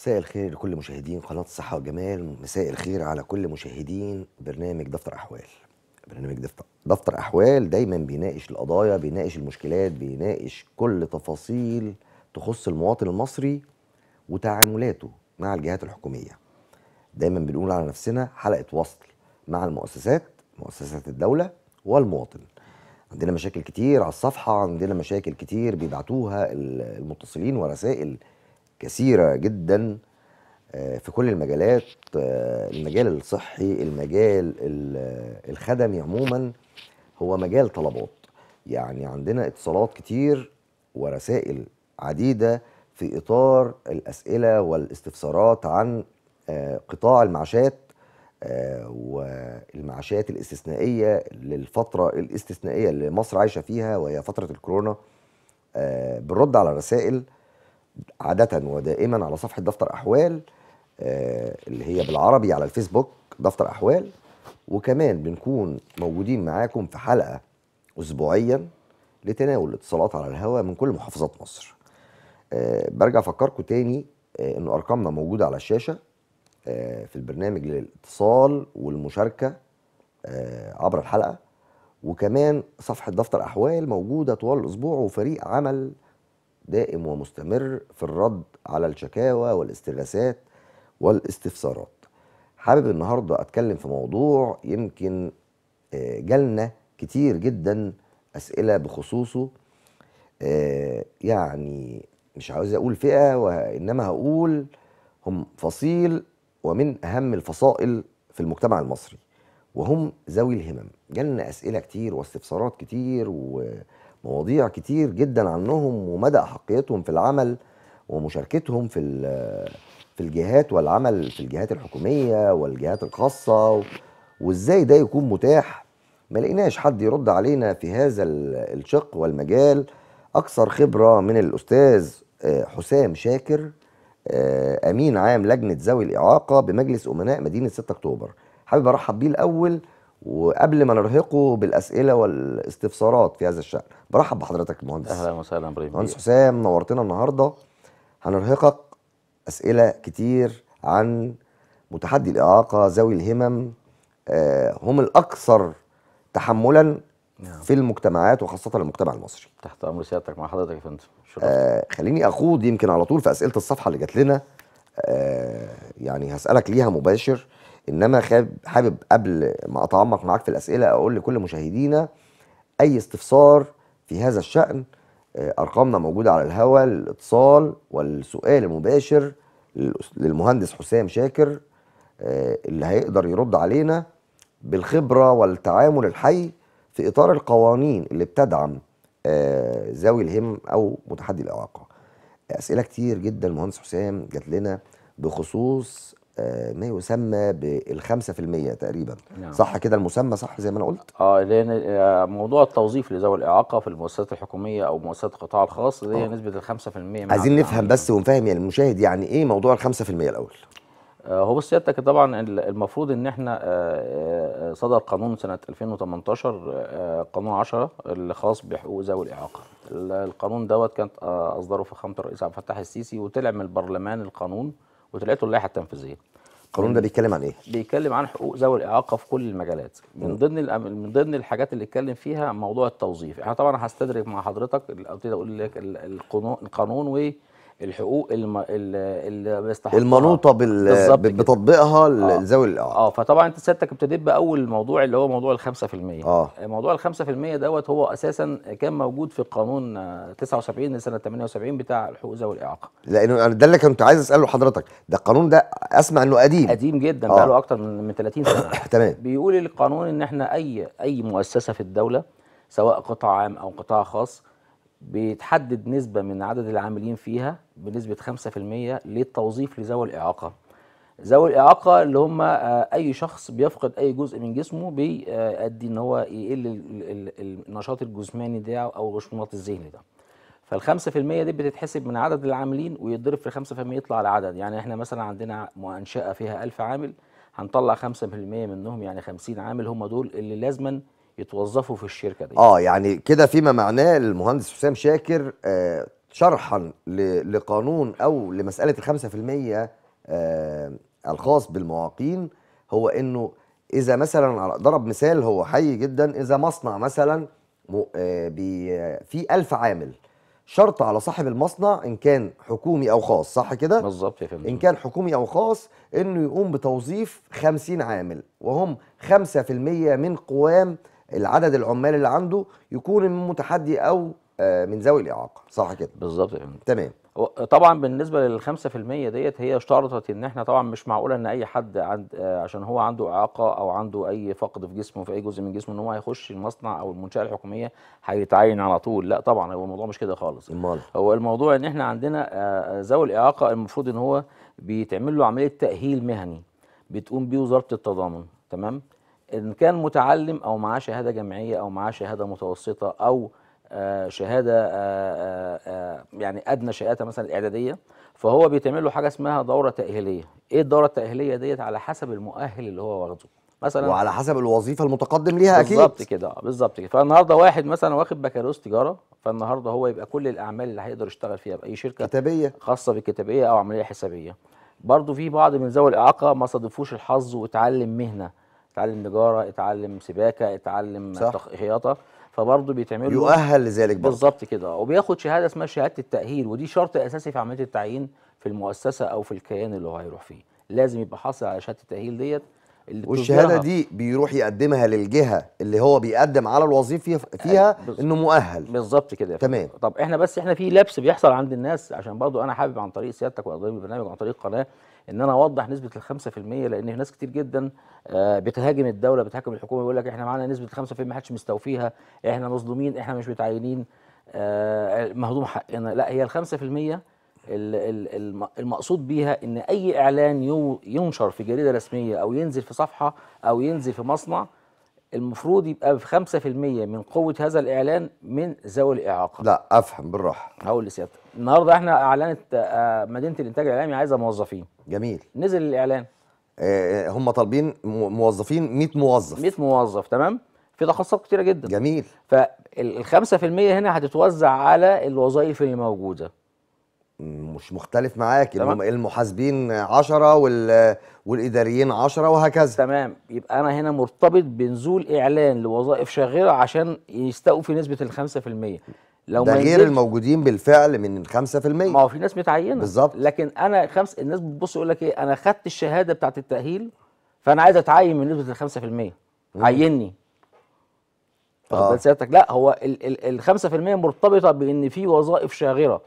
مساء الخير لكل مشاهدين قناة الصحة والجمال مساء الخير على كل مشاهدين برنامج دفتر أحوال برنامج دفتر, دفتر أحوال دايما بيناقش القضايا بيناقش المشكلات بيناقش كل تفاصيل تخص المواطن المصري وتعاملاته مع الجهات الحكومية دايما بنقول على نفسنا حلقة وصل مع المؤسسات مؤسسات الدولة والمواطن عندنا مشاكل كتير على الصفحة عندنا مشاكل كتير بيبعتوها المتصلين ورسائل كثيره جدا آه، في كل المجالات آه، المجال الصحي المجال الخدمي عموما هو مجال طلبات يعني عندنا اتصالات كتير ورسائل عديده في اطار الاسئله والاستفسارات عن آه، قطاع المعاشات والمعاشات الاستثنائيه للفتره الاستثنائيه اللي مصر عايشه فيها وهي فتره الكورونا بنرد على الرسائل عادة ودائما على صفحة دفتر أحوال آه، اللي هي بالعربي على الفيسبوك دفتر أحوال وكمان بنكون موجودين معاكم في حلقة أسبوعيا لتناول الاتصالات على الهواء من كل محافظات مصر آه، برجع أفكركم تاني آه، إنه أرقامنا موجودة على الشاشة في البرنامج للاتصال والمشاركة عبر الحلقة وكمان صفحة دفتر أحوال موجودة طوال الأسبوع وفريق عمل دائم ومستمر في الرد على الشكاوى والاستغاثات والاستفسارات حابب النهارده اتكلم في موضوع يمكن آه، جالنا كتير جدا اسئله بخصوصه آه، يعني مش عاوز اقول فئه وانما هقول هم فصيل ومن اهم الفصائل في المجتمع المصري وهم ذوي الهمم جالنا اسئله كتير واستفسارات كتير و... مواضيع كتير جدا عنهم ومدى احقيتهم في العمل ومشاركتهم في في الجهات والعمل في الجهات الحكوميه والجهات الخاصه وازاي ده يكون متاح ما لقيناش حد يرد علينا في هذا الشق والمجال اكثر خبره من الاستاذ آه، حسام شاكر آه، امين عام لجنه ذوي الاعاقه بمجلس امناء مدينه 6 اكتوبر حابب ارحب بيه الاول وقبل ما نرهقه بالاسئله والاستفسارات في هذا الشان برحب بحضرتك مهندس اهلا وسهلا ابراهيم مهندس حسام نورتنا النهارده هنرهقك اسئله كتير عن متحدي الاعاقه ذوي الهمم آه، هم الاكثر تحملا نعم. في المجتمعات وخاصه المجتمع المصري تحت امر سيادتك مع حضرتك يا فندم آه خليني اخوض يمكن على طول في اسئله الصفحه اللي جات لنا آه يعني هسالك ليها مباشر انما حابب قبل ما اتعمق معاك في الاسئله اقول لكل مشاهدينا اي استفسار في هذا الشان آه، ارقامنا موجوده على الهواء للاتصال والسؤال المباشر للمهندس حسام شاكر آه، اللي هيقدر يرد علينا بالخبره والتعامل الحي في اطار القوانين اللي بتدعم آه، ذوي الهم او متحدي الاعاقه اسئله كتير جدا المهندس حسام جات لنا بخصوص ما يسمى بالخمسة في المية تقريبا نعم. صح كده المسمى صح زي ما انا قلت اه لان آه، موضوع التوظيف لذوي الاعاقه في المؤسسات الحكوميه او مؤسسات القطاع الخاص اللي آه. هي نسبه الخمسة في المية عايزين نفهم بس ونفهم يعني المشاهد يعني ايه موضوع الخمسة في المية الاول آه، هو بص سيادتك طبعا المفروض ان احنا صدر قانون سنه 2018 قانون 10 الخاص بحقوق ذوي الاعاقه القانون دوت كانت اصدره فخامه الرئيس عبد الفتاح السيسي وطلع من البرلمان القانون وطلعته اللائحه التنفيذيه القانون ده بيتكلم عن ايه؟ بيتكلم عن حقوق ذوي الاعاقه في كل المجالات من ضمن من ضمن الحاجات اللي اتكلم فيها موضوع التوظيف احنا طبعا هستدرك مع حضرتك ابتدي اقول لك القانون القانون الحقوق اللي المنوطه بال... بتطبيقها لذوي آه. الاعاقه اه فطبعا انت سيادتك ابتديت باول موضوع اللي هو موضوع ال 5% اه موضوع ال 5% دوت هو اساسا كان موجود في قانون 79 لسنه 78 بتاع حقوق ذوي الاعاقه لانه يعني ده اللي كنت عايز اساله لحضرتك ده القانون ده اسمع انه قديم قديم جدا آه. بقى له اكتر من 30 سنه تمام بيقول القانون ان احنا اي اي مؤسسه في الدوله سواء قطاع عام او قطاع خاص بيتحدد نسبة من عدد العاملين فيها بنسبة 5% للتوظيف لذوي الإعاقة ذوي الإعاقة اللي هم آه، أي شخص بيفقد أي جزء من جسمه بيؤدي إن هو يقل النشاط الجسماني ده أو النشاط الذهني ده فال5% دي بتتحسب من عدد العاملين ويتضرب في 5% يطلع العدد يعني احنا مثلا عندنا منشأة فيها 1000 عامل هنطلع 5% منهم يعني 50 عامل هم دول اللي لازما يتوظفوا في الشركه دي اه يعني كده فيما معناه المهندس حسام شاكر آه شرحا لقانون او لمساله ال 5% آه الخاص بالمعاقين هو انه اذا مثلا ضرب مثال هو حي جدا اذا مصنع مثلا آه، في ألف عامل شرط على صاحب المصنع ان كان حكومي او خاص صح كده بالظبط يا فندم ان كان حكومي او خاص انه يقوم بتوظيف 50 عامل وهم 5% من قوام العدد العمال اللي عنده يكون من متحدي او آه، من ذوي الاعاقه صح كده بالظبط تمام طبعا بالنسبه لل 5% ديت هي اشترطت ان احنا طبعا مش معقوله ان اي حد عند آه، عشان هو عنده اعاقه او عنده اي فقد في جسمه في اي جزء من جسمه ان هو هيخش المصنع او المنشاه الحكوميه هيتعين على طول لا طبعا هو الموضوع مش كده خالص امال هو الموضوع ان احنا عندنا آه، ذوي الاعاقه المفروض ان هو بيتعمل له عمليه تاهيل مهني بتقوم بيه وزاره التضامن تمام ان كان متعلم او معاه شهاده جامعيه او معاه شهاده متوسطه او آه، شهاده آه، آه، يعني ادنى شهاده مثلا الاعداديه فهو بيتعمل له حاجه اسمها دوره تاهيليه ايه الدوره التاهيليه ديت على حسب المؤهل اللي هو واخده مثلا وعلى حسب الوظيفه المتقدم ليها اكيد بالظبط كده بالظبط كده فالنهارده واحد مثلا واخد بكالوريوس تجاره فالنهارده هو يبقى كل الاعمال اللي هيقدر يشتغل فيها باي شركه كتابيه خاصه بالكتابيه او عمليه حسابيه برضه في بعض من ذوي الاعاقه ما صادفوش الحظ واتعلم مهنه اتعلم نجاره اتعلم سباكه اتعلم صح. خياطه فبرضه بيتعمل يؤهل لذلك بالظبط كده وبياخد شهاده اسمها شهاده التاهيل ودي شرط اساسي في عمليه التعيين في المؤسسه او في الكيان اللي هو هيروح فيه لازم يبقى حاصل على شهاده التاهيل ديت اللي والشهاده دي بيروح يقدمها للجهه اللي هو بيقدم على الوظيفه فيها, فيها انه مؤهل بالظبط كده تمام طب احنا بس احنا في لبس بيحصل عند الناس عشان برضو انا حابب عن طريق سيادتك وعن طريق البرنامج وعن طريق قناه ان انا اوضح نسبه ال 5% لان ناس كتير جدا آه، بتهاجم الدوله بتهاجم الحكومه يقول لك احنا معانا نسبه 5% ما حدش مستوفيها احنا مظلومين احنا مش متعينين آه، مهضوم حقنا لا هي ال 5% المقصود بيها ان اي اعلان ينشر في جريده رسميه او ينزل في صفحه او ينزل في مصنع المفروض يبقى في 5% من قوه هذا الاعلان من ذوي الاعاقه لا افهم بالراحه هقول لسيادتك النهارده احنا اعلنت آه، مدينه الانتاج الاعلامي عايزه موظفين جميل نزل الاعلان آه, آه، هم طالبين موظفين 100 موظف 100 موظف تمام في تخصصات كتيره جدا جميل فال 5% هنا هتتوزع على الوظائف اللي موجوده مش مختلف معاك تمام. المحاسبين 10 وال... والاداريين 10 وهكذا تمام يبقى انا هنا مرتبط بنزول اعلان لوظائف شاغره عشان يستوفي نسبه ال 5% لو ده غير الموجودين بالفعل من 5% ما هو في ناس متعينه بالظبط لكن انا خمس الناس بتبص يقول لك ايه انا خدت الشهاده بتاعت التاهيل فانا عايز اتعين من نسبه ال 5% عيني آه. سيادتك لا هو ال 5% مرتبطه بان في وظائف شاغره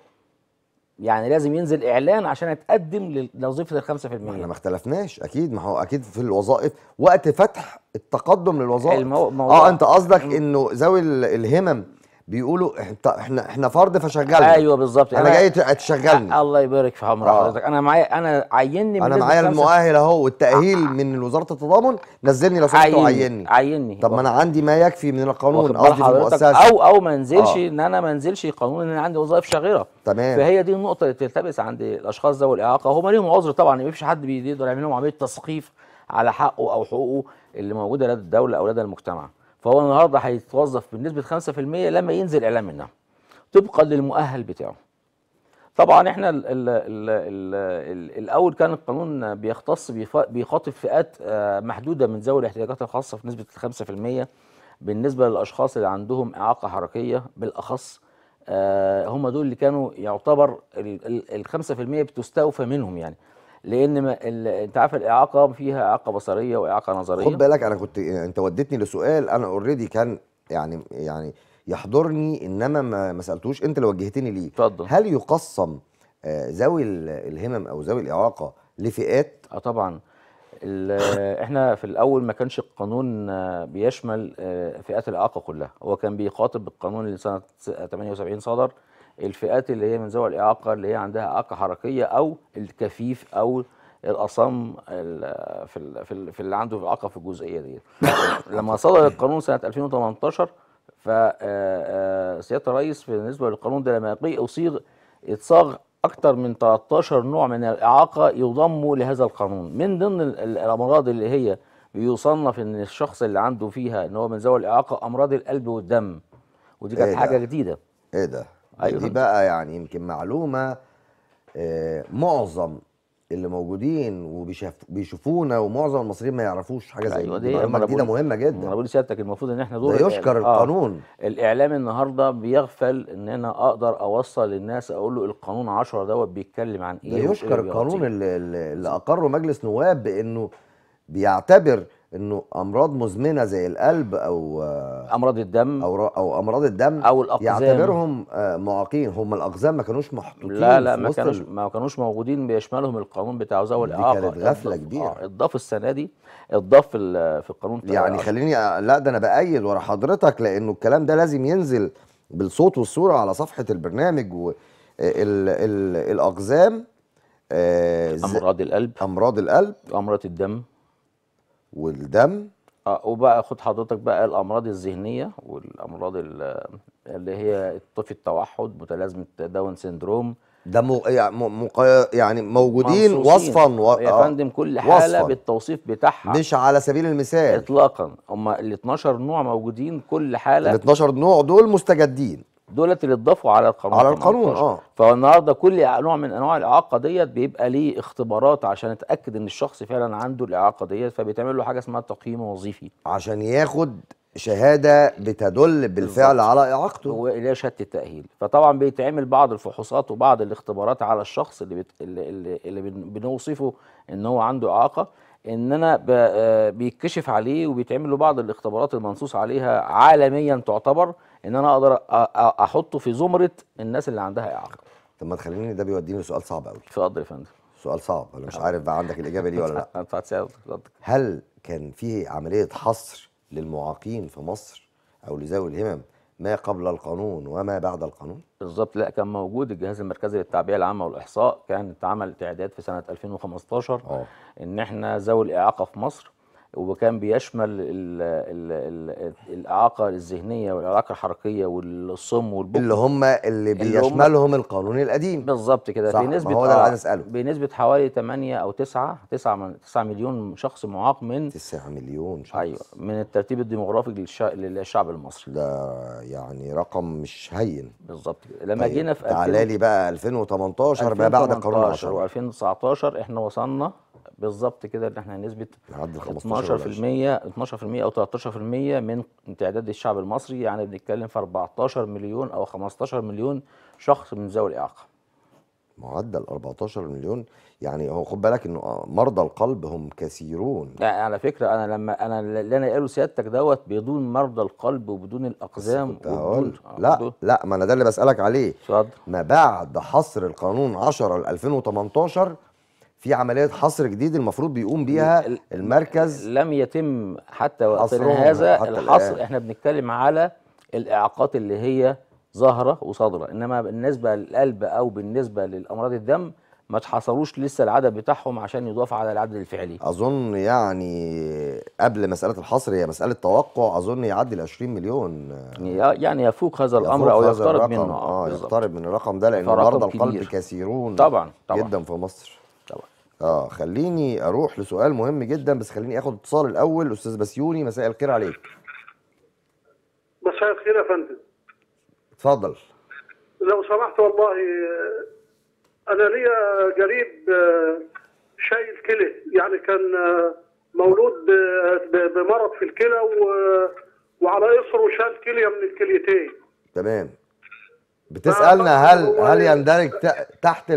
يعني لازم ينزل اعلان عشان اتقدم لوظيفه ال 5% احنا ما اختلفناش اكيد ما هو اكيد في الوظائف وقت فتح التقدم للوظائف المو... اه انت قصدك انه ذوي الهمم بيقولوا احنا احنا فرد فشغلنا ايوه بالظبط انا جاي تشغلني الله يبارك في عمر آه. حضرتك انا معايا انا عيني من انا معايا المؤهل اهو والتاهيل آه. من وزاره التضامن نزلني لو سمحت وعيني عيني طب ما انا عندي ما يكفي من القانون قصدي في المؤسسه او او ما انزلش آه. ان انا ما انزلش قانون ان انا عندي وظائف شاغره تمام فهي دي النقطه اللي بتلتبس عند الاشخاص ذوي الاعاقه هم ليهم عذر طبعا ما فيش حد بيقدر يعمل لهم عمليه تسقيف على حقه او حقوقه اللي موجوده لدى الدوله او لدى المجتمع فهو النهارده هيتوظف بنسبه 5% لما ينزل اعلان منها طبقا للمؤهل بتاعه. طبعا احنا الـ الـ الـ الـ الـ الاول كان القانون بيختص بيخاطب فئات آه، محدوده من ذوي الاحتياجات الخاصه في نسبه 5% بالنسبه للاشخاص اللي عندهم اعاقه حركيه بالاخص آه، هم دول اللي كانوا يعتبر ال 5% بتستوفى منهم يعني لان ما ال... انت عارف الاعاقه فيها اعاقه بصريه واعاقه نظريه خد بالك انا كنت انت وديتني لسؤال انا اوريدي كان يعني يعني يحضرني انما ما, ما سالتوش انت اللي وجهتني ليه اتفضل هل يقسم آه، ذوي الهمم او ذوي الاعاقه لفئات اه طبعا احنا في الاول ما كانش القانون آه، بيشمل آه، فئات الاعاقه كلها هو كان بيخاطب بالقانون اللي سنه 78 صدر الفئات اللي هي من ذوي الإعاقة اللي هي عندها إعاقة حركية أو الكفيف أو الاصم في في اللي عنده في اعاقه في الجزئيه ديت لما صدر القانون سنه 2018 ف آه، آه، سياده الرئيس بالنسبه للقانون ده لما اصيغ اتصاغ اكثر من 13 نوع من الاعاقه يضموا لهذا القانون من ضمن الامراض اللي هي بيصنف ان الشخص اللي عنده فيها ان هو من ذوي الاعاقه امراض القلب والدم ودي كانت إيه حاجه جديده ايه ده ايوه دي بقى يعني يمكن معلومه آه، معظم اللي موجودين وبيشوفونا ومعظم المصريين ما يعرفوش حاجه زي أيوة دي معلومه جديده مهمه جدا انا بقول لسيادتك المفروض ان احنا دور يشكر الإعلام. القانون آه. الاعلام النهارده بيغفل ان انا اقدر اوصل للناس اقول له القانون 10 دوت بيتكلم عن ايه ده يشكر القانون اللي, اللي اقره مجلس نواب بانه بيعتبر انه امراض مزمنه زي القلب او آه، امراض الدم او او امراض الدم او الاقزام يعتبرهم آه، معاقين هم الاقزام ما كانوش محطوطين لا لا ما كانوش ما كانوش موجودين بيشملهم القانون بتاع ذوي الاعاقه كانت غفله كبيره اتضاف آه، السنه دي اتضاف في القانون بتاع يعني خليني لا ده انا بايد ورا حضرتك لانه الكلام ده لازم ينزل بالصوت والصوره على صفحه البرنامج و الاقزام امراض القلب امراض القلب امراض الدم والدم اه وبقى خد حضرتك بقى الامراض الذهنيه والامراض اللي هي الطفل التوحد متلازمه داون سيندروم ده مو يعني موجودين وصفا و... يا آه، فندم كل حاله وصفاً. بالتوصيف بتاعها مش على سبيل المثال اطلاقا هم ال 12 نوع موجودين كل حاله ال 12 نوع دول مستجدين دولت اللي اتضافوا على القانون على القانون اه فالنهارده كل نوع من انواع الاعاقه ديت بيبقى ليه اختبارات عشان اتاكد ان الشخص فعلا عنده الاعاقه ديت فبيتعمل له حاجه اسمها تقييم وظيفي عشان ياخد شهاده بتدل بالفعل بالضبط. على اعاقته هي شهاده التاهيل فطبعا بيتعمل بعض الفحوصات وبعض الاختبارات على الشخص اللي بت... اللي, اللي بنوصفه ان هو عنده اعاقه ان انا ب... آه، بيتكشف عليه وبيتعمل له بعض الاختبارات المنصوص عليها عالميا تعتبر ان انا اقدر احطه في زمره الناس اللي عندها اعاقه طب ما تخليني ده بيوديني لسؤال صعب قوي اتفضل يا فندم سؤال صعب انا مش عارف بقى عندك الاجابه دي ولا لا هل كان في عمليه حصر للمعاقين في مصر او لذوي الهمم ما قبل القانون وما بعد القانون؟ بالظبط لا كان موجود الجهاز المركزي للتعبئه العامه والاحصاء كان اتعمل تعداد في سنه 2015 أوه. ان احنا ذوي الاعاقه في مصر وكان بيشمل الـ الـ الـ الاعاقه الذهنيه والاعاقه الحركيه والصم والبكم اللي هم اللي بيشملهم القانون القديم بالظبط كده صح بنسبه هو ده اللي آه، عايز اساله بنسبه حوالي 8 او 9 9 9 مليون شخص معاق من 9 مليون شخص ايوه من الترتيب الديموغرافي للشعب, المصري ده يعني رقم مش هين بالظبط كده لما طيب، جينا في تعالى لي بقى 2018, 2018 بقى بعد القانون 2018 و2019 احنا وصلنا بالظبط كده ان احنا نسبه 12% 12% او 13% من تعداد الشعب المصري يعني بنتكلم في 14 مليون او 15 مليون شخص من ذوي الاعاقه معدل 14 مليون يعني هو خد بالك انه آه، مرضى القلب هم كثيرون يعني على فكره انا لما انا اللي انا قاله سيادتك دوت بدون مرضى القلب وبدون الاقزام وبدون آه، لا لا ما انا ده اللي بسالك عليه اتفضل ما بعد حصر القانون 10 ل 2018 في عمليه حصر جديد المفروض بيقوم بيها المركز لم يتم حتى وقتنا هذا حتى الحصر احنا بنتكلم على الاعاقات اللي هي ظاهره وصادره انما بالنسبه للقلب او بالنسبه للامراض الدم ما تحصلوش لسه العدد بتاعهم عشان يضاف على العدد الفعلي اظن يعني قبل مساله الحصر هي مساله توقع اظن يعدي ال 20 مليون يعني يفوق هذا الامر او يقترب منه اه يقترب من الرقم ده لان مرضى القلب كثيرون طبعا طبعا جدا في مصر اه خليني اروح لسؤال مهم جدا بس خليني اخد اتصال الاول استاذ بسيوني مساء الخير عليك مساء الخير يا فندم اتفضل لو سمحت والله انا ليا قريب آه، شايل كلى يعني كان آه، مولود آه، بمرض في الكلى وعلى اثره شال كليه من الكليتين تمام بتسالنا هل هل إيه؟ يندرج تحت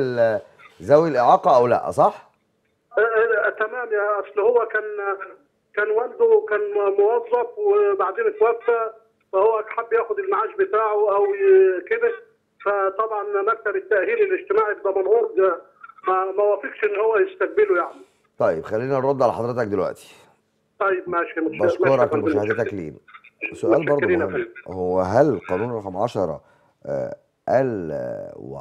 ذوي الاعاقه او لا صح آه، آه، تمام يا اصل هو كان كان والده كان موظف وبعدين اتوفى فهو حب ياخد المعاش بتاعه او كده فطبعا مكتب التاهيل الاجتماعي في دمنهور ما ما وافقش ان هو يستقبله يعني. طيب خلينا نرد على حضرتك دلوقتي. طيب ماشي مش بشكرك لمشاهدتك لينا. سؤال برضه مهم هو هل قانون رقم 10 آه، قال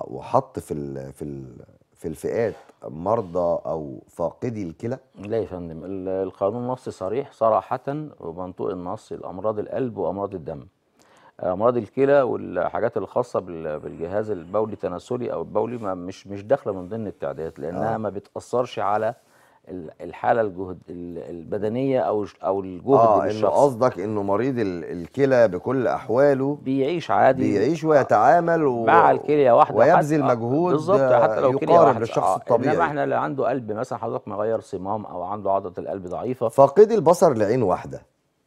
وحط في ال في ال في الفئات مرضى او فاقدي الكلى؟ لا يا فندم القانون نص صريح صراحه ومنطوق النص الامراض القلب وامراض الدم. امراض الكلى والحاجات الخاصه بالجهاز البولي التناسلي او البولي ما مش مش داخله من ضمن التعديلات لانها آه. ما بتاثرش على الحاله الجهد البدنيه او او الجهد آه للشخص قصدك انه مريض الكلى بكل احواله بيعيش عادي بيعيش ويتعامل و... مع الكليه واحده ويبذل مجهود بالظبط حتى لو الكليه واحده للشخص آه الطبيعي انما احنا اللي عنده قلب مثلا حضرتك مغير صمام او عنده عضله القلب ضعيفه فاقد البصر لعين واحده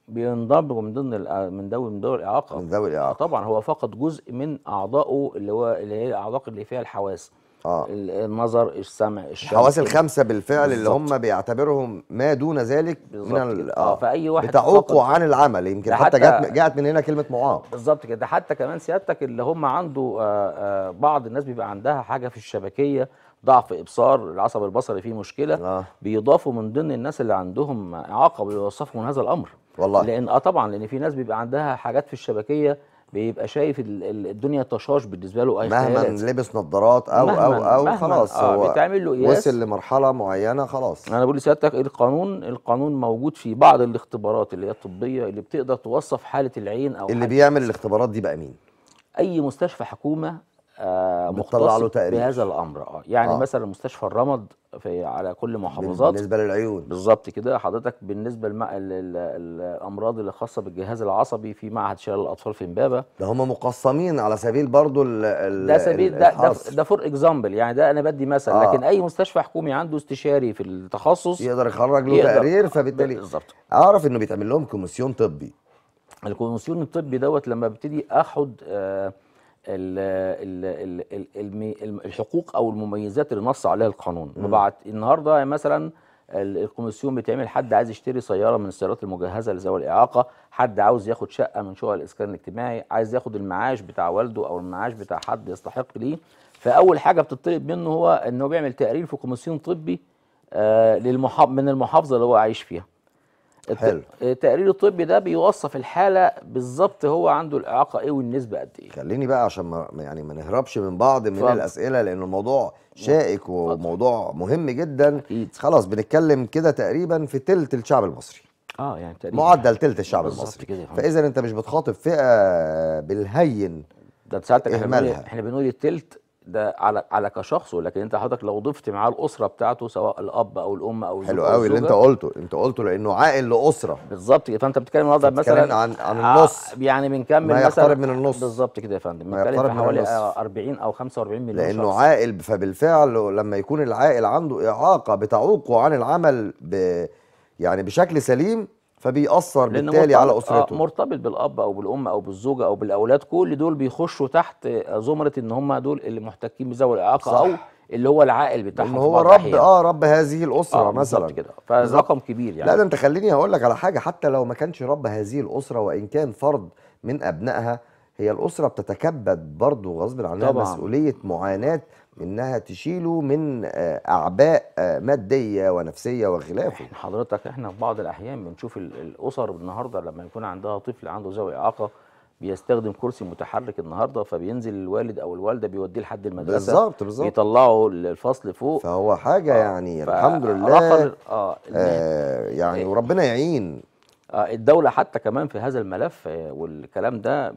بينضم من ضمن من ذوي من ذوي الاعاقه من ذوي الاعاقه طبعا هو فقد جزء من اعضائه اللي هو اللي هي الاعضاء اللي فيها الحواس آه. النظر السمع الشم الحواس الخمسه بالفعل بالزبط. اللي هم بيعتبرهم ما دون ذلك من ال... آه،, اه فاي واحد بتعوقه عن العمل يمكن حتى, حتى جات من هنا كلمه معاق بالظبط كده حتى كمان سيادتك اللي هم عنده آآ آه، آآ آه، بعض الناس بيبقى عندها حاجه في الشبكيه ضعف ابصار العصب البصري فيه مشكله آه. بيضافوا من ضمن الناس اللي عندهم اعاقه بيوصفهم من هذا الامر والله لان اه طبعا لان في ناس بيبقى عندها حاجات في الشبكيه بيبقى شايف الدنيا تشاش بالنسبه له اي مهما لبس نظارات او مهماً او او مهماً خلاص آه هو بيتعمل له قياس وصل لمرحله معينه خلاص انا بقول لسيادتك القانون القانون موجود في بعض الاختبارات اللي هي الطبيه اللي بتقدر توصف حاله العين او اللي بيعمل الاختبارات دي بقى مين؟ اي مستشفى حكومه آه، مختص له تقرير بهذا الامر اه يعني آه. مثلا مستشفى الرمض في على كل محافظات بالنسبه للعيون بالظبط كده حضرتك بالنسبه للامراض اللي خاصه بالجهاز العصبي في معهد شلال الاطفال في امبابه ده هم مقسمين على سبيل برضو ال ال ده سبيل ده الحصر. ده فور اكزامبل يعني ده انا بدي مثلا آه. لكن اي مستشفى حكومي عنده استشاري في التخصص يقدر يخرج له يقدر تقرير فبالتالي بالظبط اعرف انه بيتعمل لهم كوميسيون طبي الكوميسيون الطبي دوت لما ببتدي اخد آه الحقوق او المميزات اللي نص عليها القانون ببعت النهارده مثلا الكوميسيون بتعمل حد عايز يشتري سياره من السيارات المجهزه لذوي الاعاقه حد عاوز ياخد شقه من شقق الاسكان الاجتماعي عايز ياخد المعاش بتاع والده او المعاش بتاع حد يستحق ليه فاول حاجه بتطلب منه هو انه بيعمل تقرير في كوميسيون طبي آه للمحافظ من المحافظه اللي هو عايش فيها حلو. التقرير الطبي ده بيوصف الحاله بالظبط هو عنده الاعاقه ايه والنسبه قد ايه خليني بقى عشان ما يعني ما نهربش من بعض من فضل. الاسئله لان الموضوع شائك وموضوع مهم جدا أكيد. خلاص بنتكلم كده تقريبا في ثلث الشعب المصري اه يعني تقريبا معدل ثلث الشعب المصري كده فاذا انت مش بتخاطب فئه بالهين ده سالتك احنا احنا بنقول إيه؟ الثلث ده على على كشخص ولكن انت حضرتك لو ضفت معاه الاسره بتاعته سواء الاب او الام او حلو قوي اللي انت قلته انت قلته لانه عاقل لاسره بالظبط كده فانت بتتكلم النهارده مثلا عن عن آه، النص يعني بنكمل مثلا يقترب من النص بالظبط كده يا فندم بنتكلم في حوالي 40 آه، او 45 مليون لانه شخص. عاقل فبالفعل لما يكون العاقل عنده اعاقه بتعوقه عن العمل ب يعني بشكل سليم فبيأثر بالتالي على أسرته آه، مرتبط بالأب أو بالأم أو بالزوجة أو بالأولاد كل دول بيخشوا تحت زمرة إن هم دول اللي محتكين بذوي الإعاقة أو اللي هو العائل بتاعهم اللي هو رب الأحيان. اه رب هذه الاسره آه مثلا كده فرقم كبير يعني لا ده انت خليني اقول لك على حاجه حتى لو ما كانش رب هذه الاسره وان كان فرد من ابنائها هي الاسره بتتكبد برضه غصب عنها طبعا. مسؤوليه معاناه انها تشيله من آه، اعباء آه، ماديه ونفسيه وخلافه حضرتك احنا في بعض الاحيان بنشوف الاسر النهارده لما يكون عندها طفل عنده ذوي اعاقه بيستخدم كرسي متحرك النهارده فبينزل الوالد او الوالده بيوديه لحد المدرسه بالظبط بالظبط بيطلعه الفصل فوق فهو حاجه آه يعني الحمد لله آه, آه يعني إيه. وربنا يعين آه، الدولة حتى كمان في هذا الملف آه، والكلام ده آه،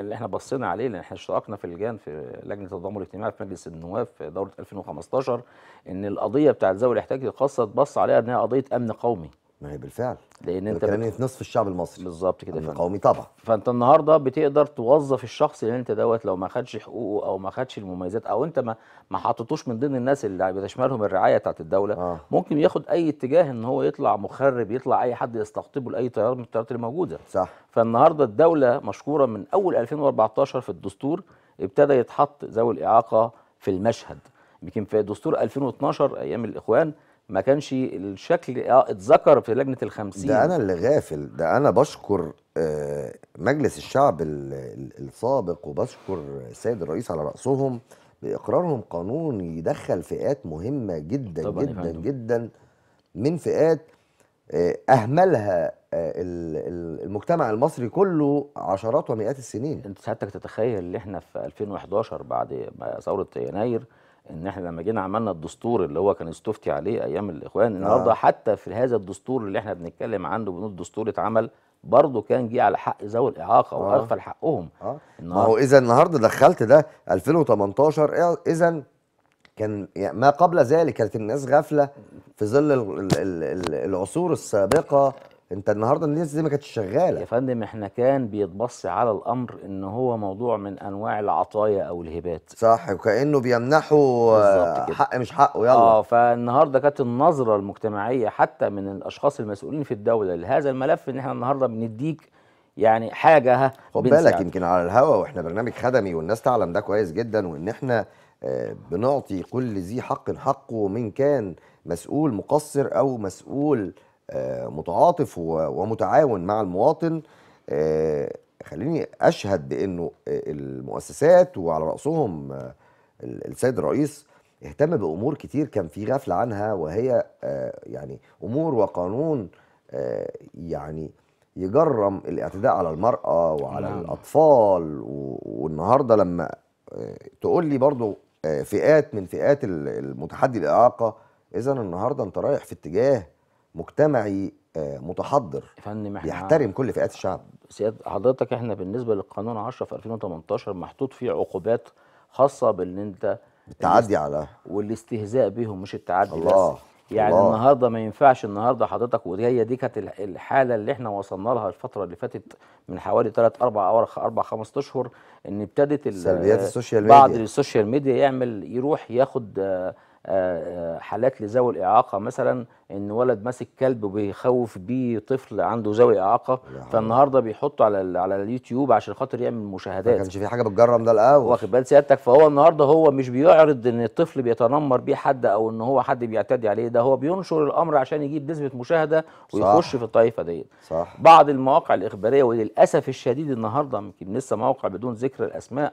اللي احنا بصينا عليه لان احنا اشتركنا في اللجان في لجنة التضامن الاجتماعي في مجلس النواب في دورة 2015 ان القضية بتاعت ذوي الاحتياجات الخاصة اتبص عليها انها قضية امن قومي ما هي بالفعل لان انت بت... نصف الشعب المصري بالظبط كده القومي طبعا فانت النهارده بتقدر توظف الشخص اللي انت دوت لو ما خدش حقوقه او ما خدش المميزات او انت ما ما حطيتوش من ضمن الناس اللي بتشملهم الرعايه بتاعت الدوله آه. ممكن ياخد اي اتجاه ان هو يطلع مخرب يطلع اي حد يستقطبه لاي طيار من الطيارات اللي موجوده صح فالنهارده الدوله مشكوره من اول 2014 في الدستور ابتدى يتحط ذوي الاعاقه في المشهد يمكن في دستور 2012 ايام الاخوان ما كانش الشكل اه اتذكر في لجنه الخمسين ده انا اللي غافل ده انا بشكر آه، مجلس الشعب السابق وبشكر السيد الرئيس على راسهم باقرارهم قانون يدخل فئات مهمه جدا جدا جدا من فئات آه، اهملها آه، المجتمع المصري كله عشرات ومئات السنين انت ساعتك تتخيل ان احنا في 2011 بعد ثوره يناير ان احنا لما جينا عملنا الدستور اللي هو كان استفتي عليه ايام الاخوان آه. النهارده آه. حتى في هذا الدستور اللي احنا بنتكلم عنه بنود دستور اتعمل برضه كان جه على حق ذوي الاعاقه آه. واغفل حقهم آه. ما هو اذا النهارده دخلت ده 2018 اذا كان يعني ما قبل ذلك كانت الناس غافله في ظل العصور السابقه انت النهارده الناس دي ما كانتش شغاله يا فندم احنا كان بيتبص على الامر ان هو موضوع من انواع العطايا او الهبات صح وكانه بيمنحوا حق مش حقه يلا اه فالنهارده كانت النظره المجتمعيه حتى من الاشخاص المسؤولين في الدوله لهذا الملف ان احنا النهارده بنديك يعني حاجه خد بالك يمكن على الهوا واحنا برنامج خدمي والناس تعلم ده كويس جدا وان احنا آه، بنعطي كل ذي حق حقه من كان مسؤول مقصر او مسؤول آه، متعاطف ومتعاون مع المواطن آه، خليني اشهد بانه آه، المؤسسات وعلى راسهم السيد الرئيس اهتم بامور كتير كان في غفله عنها وهي يعني امور وقانون يعني يجرم الاعتداء على المراه وعلى نعم. الاطفال والنهارده لما تقول لي برضو فئات من فئات المتحدي الاعاقه اذا النهارده انت رايح في اتجاه مجتمعي آه، متحضر يحترم كل فئات الشعب سيادة حضرتك احنا بالنسبه للقانون 10 في 2018 محطوط فيه عقوبات خاصه بان انت التعدي على والاستهزاء بيهم مش التعدي الله بس يعني الله. النهارده ما ينفعش النهارده حضرتك وهي دي كانت الحاله اللي احنا وصلنا لها الفتره اللي فاتت من حوالي 3 4 او 4 5 اشهر ان ابتدت سلبيات السوشيال ميديا بعض السوشيال ميديا يعمل يروح ياخد آه آه، آه، حالات لذوي الاعاقه مثلا ان ولد ماسك كلب وبيخوف بيه طفل عنده ذوي اعاقه فالنهارده بيحطه على على اليوتيوب عشان خاطر يعمل مشاهدات ما كانش في حاجه بتجرم ده الاول واخد بال سيادتك فهو النهارده هو مش بيعرض ان الطفل بيتنمر بيه حد او ان هو حد بيعتدي عليه ده هو بينشر الامر عشان يجيب نسبه مشاهده ويخش صح. في الطائفه ديت بعض المواقع الاخباريه وللاسف الشديد النهارده يمكن لسه موقع بدون ذكر الاسماء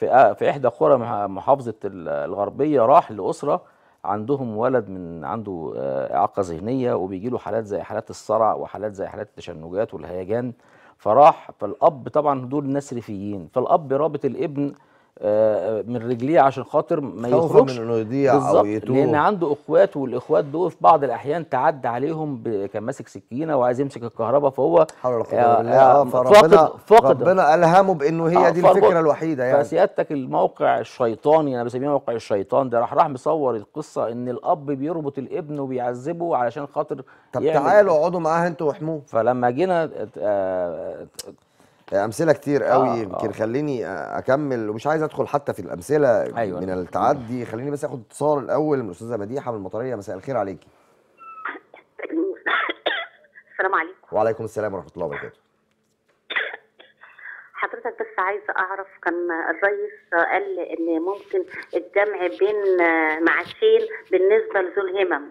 في في احدى قرى محافظه الغربيه راح لاسره عندهم ولد من عنده آه، اعاقه ذهنيه وبيجي له حالات زي حالات الصرع وحالات زي حالات التشنجات والهيجان فراح فالاب طبعا دول ناس ريفيين فالاب رابط الابن آه، من رجليه عشان خاطر ما يخرجش من انه يضيع او يتوه لان عنده اخوات والاخوات دول في بعض الاحيان تعدى عليهم كان ماسك سكينه وعايز يمسك الكهرباء فهو حول آه, آه،, آه، فقد فاقد ربنا الهمه بانه هي دي الفكره الوحيده يعني فسيادتك الموقع الشيطاني انا بسميه موقع الشيطان ده راح راح مصور القصه ان الاب بيربط الابن وبيعذبه علشان خاطر طب تعالوا اقعدوا معاه انتوا واحموه فلما جينا امثله كتير قوي آه يمكن آه. خليني اكمل ومش عايز ادخل حتى في الامثله أيوة. من التعدي خليني بس اخد اتصال الاول من الاستاذه مديحه من المطريه مساء الخير عليكي السلام عليكم وعليكم السلام ورحمه الله وبركاته حضرتك بس عايزه اعرف كان الرئيس قال ان ممكن الجمع بين معاشين بالنسبه لذو الهمم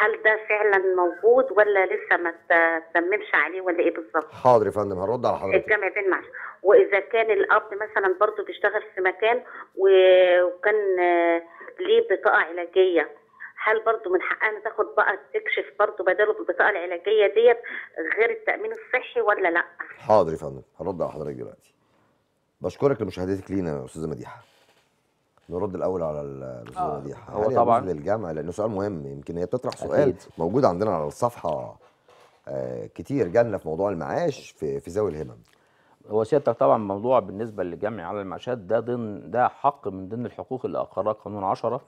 هل ده فعلا موجود ولا لسه ما تتممش عليه ولا ايه بالظبط؟ حاضر يا فندم هرد على حضرتك الجمع بين معاش واذا كان الاب مثلا برضه بيشتغل في مكان وكان آه، ليه بطاقه علاجيه هل برضه من حقها تاخد بقى تكشف برضه بداله بالبطاقه العلاجيه ديت غير التامين الصحي ولا لا؟ حاضر يا فندم هرد على حضرتك دلوقتي بشكرك لمشاهدتك لينا يا استاذه مديحه نرد الاول على الاستاذه آه. دي هو طبعا للجامعه لانه سؤال مهم يمكن هي بتطرح سؤال أكيد. موجود عندنا على الصفحه آه كتير جالنا في موضوع المعاش في في ذوي الهمم هو سيادتك طبعا موضوع بالنسبه للجمع على المعاشات ده ضمن ده حق من ضمن الحقوق اللي اقرها قانون 10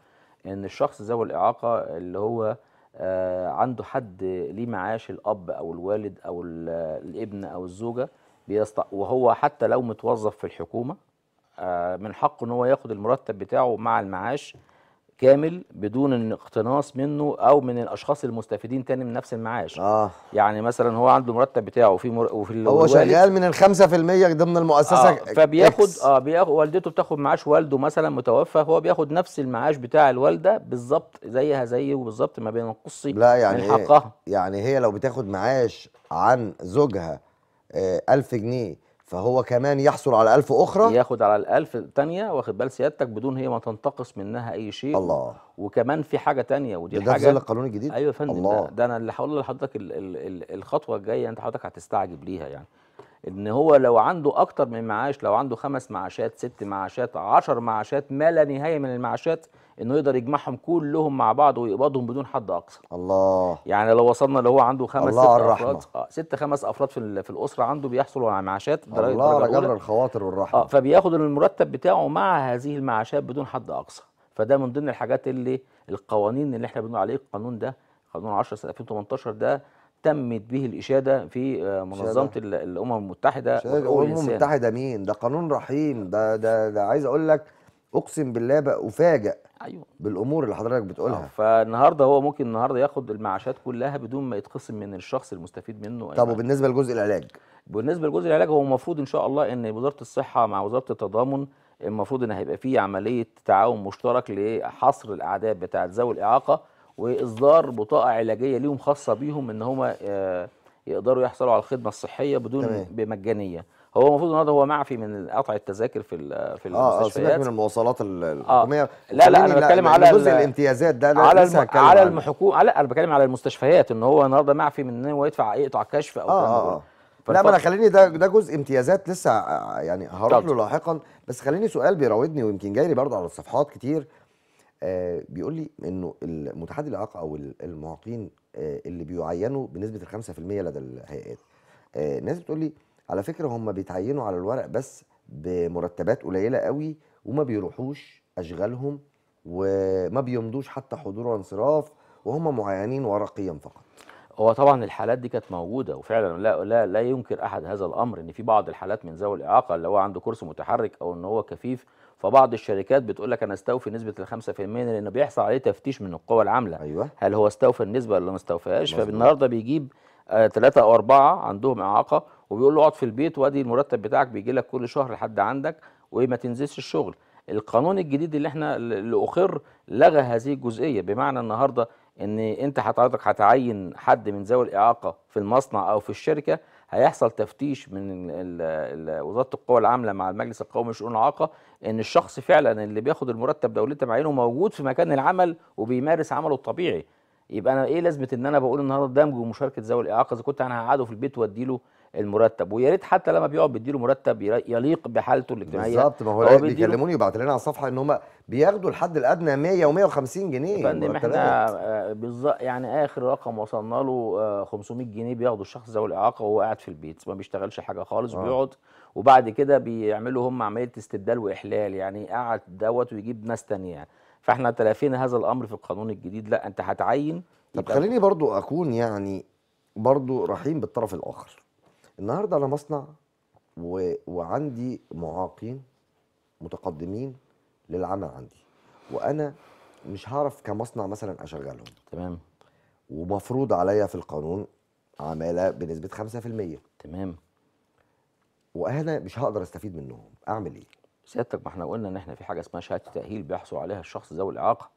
ان الشخص ذوي الاعاقه اللي هو آه عنده حد ليه معاش الاب او الوالد او الابن او الزوجه بيستق... وهو حتى لو متوظف في الحكومه آه، من حقه ان هو ياخد المرتب بتاعه مع المعاش كامل بدون اقتناص منه او من الاشخاص المستفيدين تاني من نفس المعاش آه. يعني مثلا هو عنده المرتب بتاعه وفي مر... وفي هو شغال من ال 5% ضمن المؤسسه آه. فبياخد إكس. اه بياخد والدته بتاخد معاش والده مثلا متوفى هو بياخد نفس المعاش بتاع الوالده بالظبط زيها زيه بالظبط ما بينقصش لا يعني من حقها إيه؟ يعني هي لو بتاخد معاش عن زوجها آه 1000 جنيه فهو كمان يحصل على ألف أخرى ياخد على الألف تانية واخد بال سيادتك بدون هي ما تنتقص منها أي شيء الله وكمان في حاجة تانية ودي ده حاجة ده القانون الجديد أيوة يا فندم الله. ده أنا اللي هقول لحضرتك الخطوة الجاية أنت حضرتك هتستعجب ليها يعني ان هو لو عنده اكتر من معاش لو عنده خمس معاشات ست معاشات عشر معاشات ما لا نهايه من المعاشات انه يقدر يجمعهم كلهم مع بعض ويقبضهم بدون حد اقصى الله يعني لو وصلنا لو هو عنده خمس الله ست الرحمة. افراد آه ست خمس افراد في في الاسره عنده بيحصلوا على معاشات الله رجل الخواطر والرحمه اه فبياخد المرتب بتاعه مع هذه المعاشات بدون حد اقصى فده من ضمن الحاجات اللي القوانين اللي احنا بنقول عليه القانون ده قانون 10 سنه 2018 ده تمت به الإشادة في آه، منظمة الأمم المتحدة الأمم المتحدة مين ده قانون رحيم ده ده, ده عايز أقول لك اقسم بالله بقى افاجئ ايوه بالامور اللي حضرتك بتقولها آه، فالنهارده هو ممكن النهارده ياخد المعاشات كلها بدون ما يتقسم من الشخص المستفيد منه طب وبالنسبه لجزء العلاج بالنسبه لجزء العلاج هو المفروض ان شاء الله ان وزاره الصحه مع وزاره التضامن المفروض ان هيبقى في عمليه تعاون مشترك لحصر الاعداد بتاعه ذوي الاعاقه واصدار بطاقه علاجيه ليهم خاصه بيهم ان هم آه، يقدروا يحصلوا على الخدمه الصحيه بدون تمام. بمجانيه هو المفروض النهارده هو معفي من قطع التذاكر في في آه، آه، المستشفيات اه من المواصلات آه. الحكوميه آه لا لا انا بتكلم على جزء الامتيازات ده على الم... على الحكومه لا انا بتكلم على المستشفيات ان هو النهارده معفي من ان هو يدفع يقطع كشف او آه آه. لا ما انا خليني ده ده جزء امتيازات لسه يعني هروح له لاحقا بس خليني سؤال بيراودني ويمكن جاي لي برضه على الصفحات كتير آه بيقول لي انه المتحدي الاعاقه او المعاقين آه اللي بيعينوا بنسبه 5% لدى الهيئات آه ناس بتقول لي على فكره هم بيتعينوا على الورق بس بمرتبات قليله قوي وما بيروحوش اشغالهم وما بيمضوش حتى حضور وانصراف وهم معينين ورقيا فقط هو طبعا الحالات دي كانت موجوده وفعلا لا لا لا ينكر احد هذا الامر ان في بعض الحالات من ذوي الاعاقه اللي هو عنده كرسي متحرك او ان هو كفيف فبعض الشركات بتقول لك انا استوفي نسبه ال 5% لان بيحصل عليه تفتيش من القوى العامله أيوة. هل هو استوفى النسبه ولا ما استوفاهاش فالنهارده بيجيب ثلاثه آه او اربعه عندهم اعاقه وبيقول له اقعد في البيت وادي المرتب بتاعك بيجي لك كل شهر لحد عندك وما تنزلش الشغل القانون الجديد اللي احنا اللي اقر لغى هذه الجزئيه بمعنى النهارده ان انت حضرتك هتعين حد من ذوي الاعاقه في المصنع او في الشركه هيحصل تفتيش من وزاره القوى العامله مع المجلس القومي لشؤون الاعاقه ان الشخص فعلا اللي بياخد المرتب ده واللي انت معينه موجود في مكان العمل وبيمارس عمله الطبيعي يبقى انا ايه لازمه ان انا بقول النهارده دمج ومشاركه ذوي الاعاقه اذا كنت انا هقعده في البيت واديله المرتب ويا ريت حتى لما بيقعد بيديله مرتب يليق بحالته الاجتماعيه بالظبط ما هو بيكلموني وبعت لنا على الصفحه ان هم بياخدوا الحد الادنى 100 و150 جنيه يا فندم احنا آه، بالظبط يعني اخر رقم وصلنا له 500 آه، جنيه بياخده الشخص ذوي الاعاقه وهو قاعد في البيت ما بيشتغلش حاجه خالص آه. وبيقعد وبعد كده بيعملوا هم عمليه استبدال واحلال يعني قعد دوت ويجيب ناس ثانيه فاحنا تلافينا هذا الامر في القانون الجديد لا انت هتعين طب خليني برضو اكون يعني برضو رحيم بالطرف الاخر النهارده انا مصنع و... وعندي معاقين متقدمين للعمل عندي وانا مش هعرف كمصنع مثلا اشغلهم تمام ومفروض عليا في القانون عماله بنسبه 5% تمام وانا مش هقدر استفيد منهم اعمل ايه سيادتك ما احنا قلنا ان احنا في حاجه اسمها شهاده تاهيل بيحصل عليها الشخص ذوي الاعاقه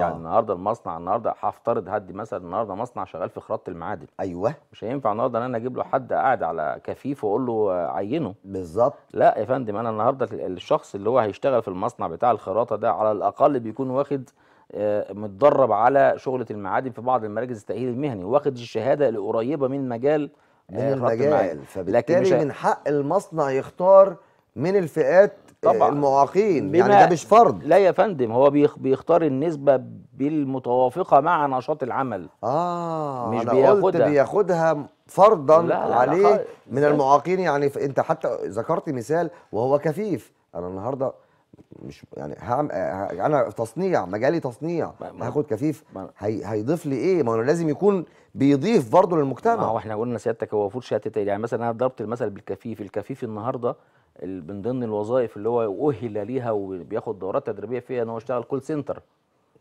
يعني آه. النهارده المصنع النهارده هفترض هدي مثلا النهارده مصنع شغال في خراطه المعادن ايوه مش هينفع النهارده ان انا اجيب له حد قاعد على كفيف واقول له عينه بالظبط لا يا فندم انا النهارده الشخص اللي هو هيشتغل في المصنع بتاع الخراطه ده على الاقل بيكون واخد آه، متدرب على شغله المعادن في بعض المراكز التاهيل المهني واخد الشهاده القريبه من مجال من المجال فبالتالي من حق المصنع يختار من الفئات طبعا المعاقين يعني ده مش فرض لا يا فندم هو بيختار النسبه بالمتوافقه مع نشاط العمل اه مش أنا بياخدها قلت بياخدها فرضا لا لا عليه لا من المعاقين يعني انت حتى ذكرت مثال وهو كفيف انا النهارده مش يعني هعم... انا تصنيع مجالي تصنيع ما هاخد كفيف ما هي... هيضيف لي ايه ما هو لازم يكون بيضيف برضه للمجتمع ما هو احنا قلنا سيادتك هو المفروض شهادتين يعني مثلا انا ضربت المثل بالكفيف الكفيف النهارده من ضمن الوظائف اللي هو اهل ليها وبياخد دورات تدريبيه فيها ان هو يشتغل كول سنتر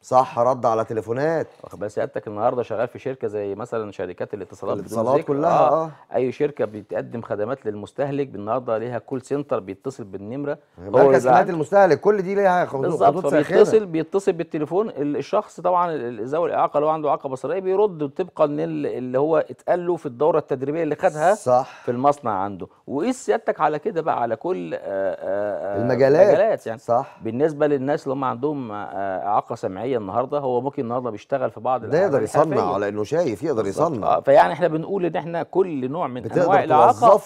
صح رد على تليفونات واخد بالك سيادتك النهارده شغال في شركه زي مثلا شركات الاتصالات الاتصالات كلها آه،, آه. اي شركه بتقدم خدمات للمستهلك النهارده ليها كول سنتر بيتصل بالنمره يعني مركز خدمات المستهلك كل دي ليها خطوط بيتصل بيتصل بالتليفون الشخص طبعا ذوي الاعاقه لو عنده اعاقه بصريه بيرد طبقا اللي هو اتقال له في الدوره التدريبيه اللي خدها صح في المصنع عنده وقيس سيادتك على كده بقى على كل آآ آه، آآ آه، المجالات المجالات يعني صح بالنسبه للناس اللي هم عندهم اعاقه سمعيه هي النهارده هو ممكن النهارده بيشتغل في بعض ده يقدر يصنع على انه شايف يقدر يصنع آه، فيعني احنا بنقول ان احنا كل نوع من انواع الاعاقه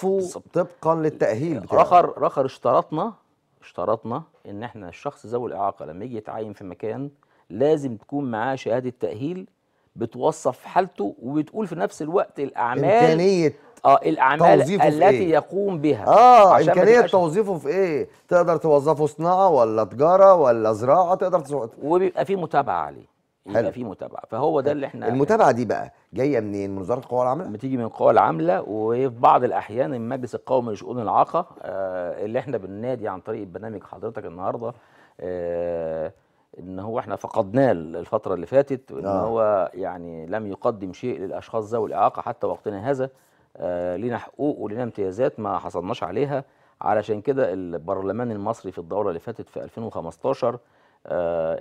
طبقا للتاهيل بتاعه رخر رخر اشترطنا اشترطنا ان احنا الشخص ذوي الاعاقه لما يجي يتعين في مكان لازم تكون معاه شهاده تاهيل بتوصف حالته وبتقول في نفس الوقت الاعمال امكانيه اه الاعمال التي إيه؟ يقوم بها اه امكانيه توظيفه في ايه تقدر توظفه صناعه ولا تجاره ولا زراعه تقدر تص... وبيبقى في متابعه عليه يبقى في متابعه فهو ده اللي احنا المتابعه دي بقى جايه منين من وزاره القوى العامله بتيجي من القوى العامله وفي بعض الاحيان المجلس القومي لشؤون العاقه آه اللي احنا بننادي عن طريق برنامج حضرتك النهارده آه ان هو احنا فقدناه الفتره اللي فاتت وان آه. هو يعني لم يقدم شيء للاشخاص ذوي الاعاقه حتى وقتنا هذا آه، لينا حقوق ولينا امتيازات ما حصلناش عليها علشان كده البرلمان المصري في الدورة اللي فاتت في 2015 آه،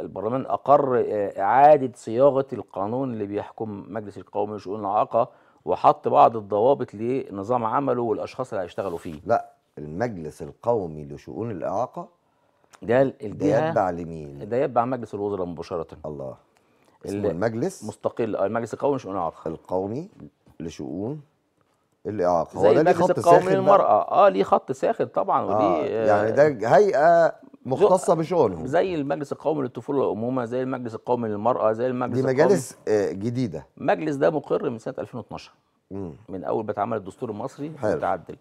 البرلمان أقر آه، إعادة صياغة القانون اللي بيحكم مجلس القومي لشؤون الإعاقة وحط بعض الضوابط لنظام عمله والأشخاص اللي هيشتغلوا فيه لا المجلس القومي لشؤون الإعاقة ده الجهة ده يتبع لمين؟ ده يتبع مجلس الوزراء مباشرة الله اسمه المجلس مستقل المجلس القومي لشؤون الإعاقة القومي لشؤون الاعاقه هو ده ليه خط ساخن للمراه اه ليه خط ساخن طبعا آه وليه آه يعني ده هيئه مختصه بشؤونهم زي المجلس القومي للطفوله والامومه زي المجلس القومي للمراه زي المجلس دي مجالس آه جديده المجلس ده مقر من سنه 2012 مم. من اول ما اتعمل الدستور المصري متعدل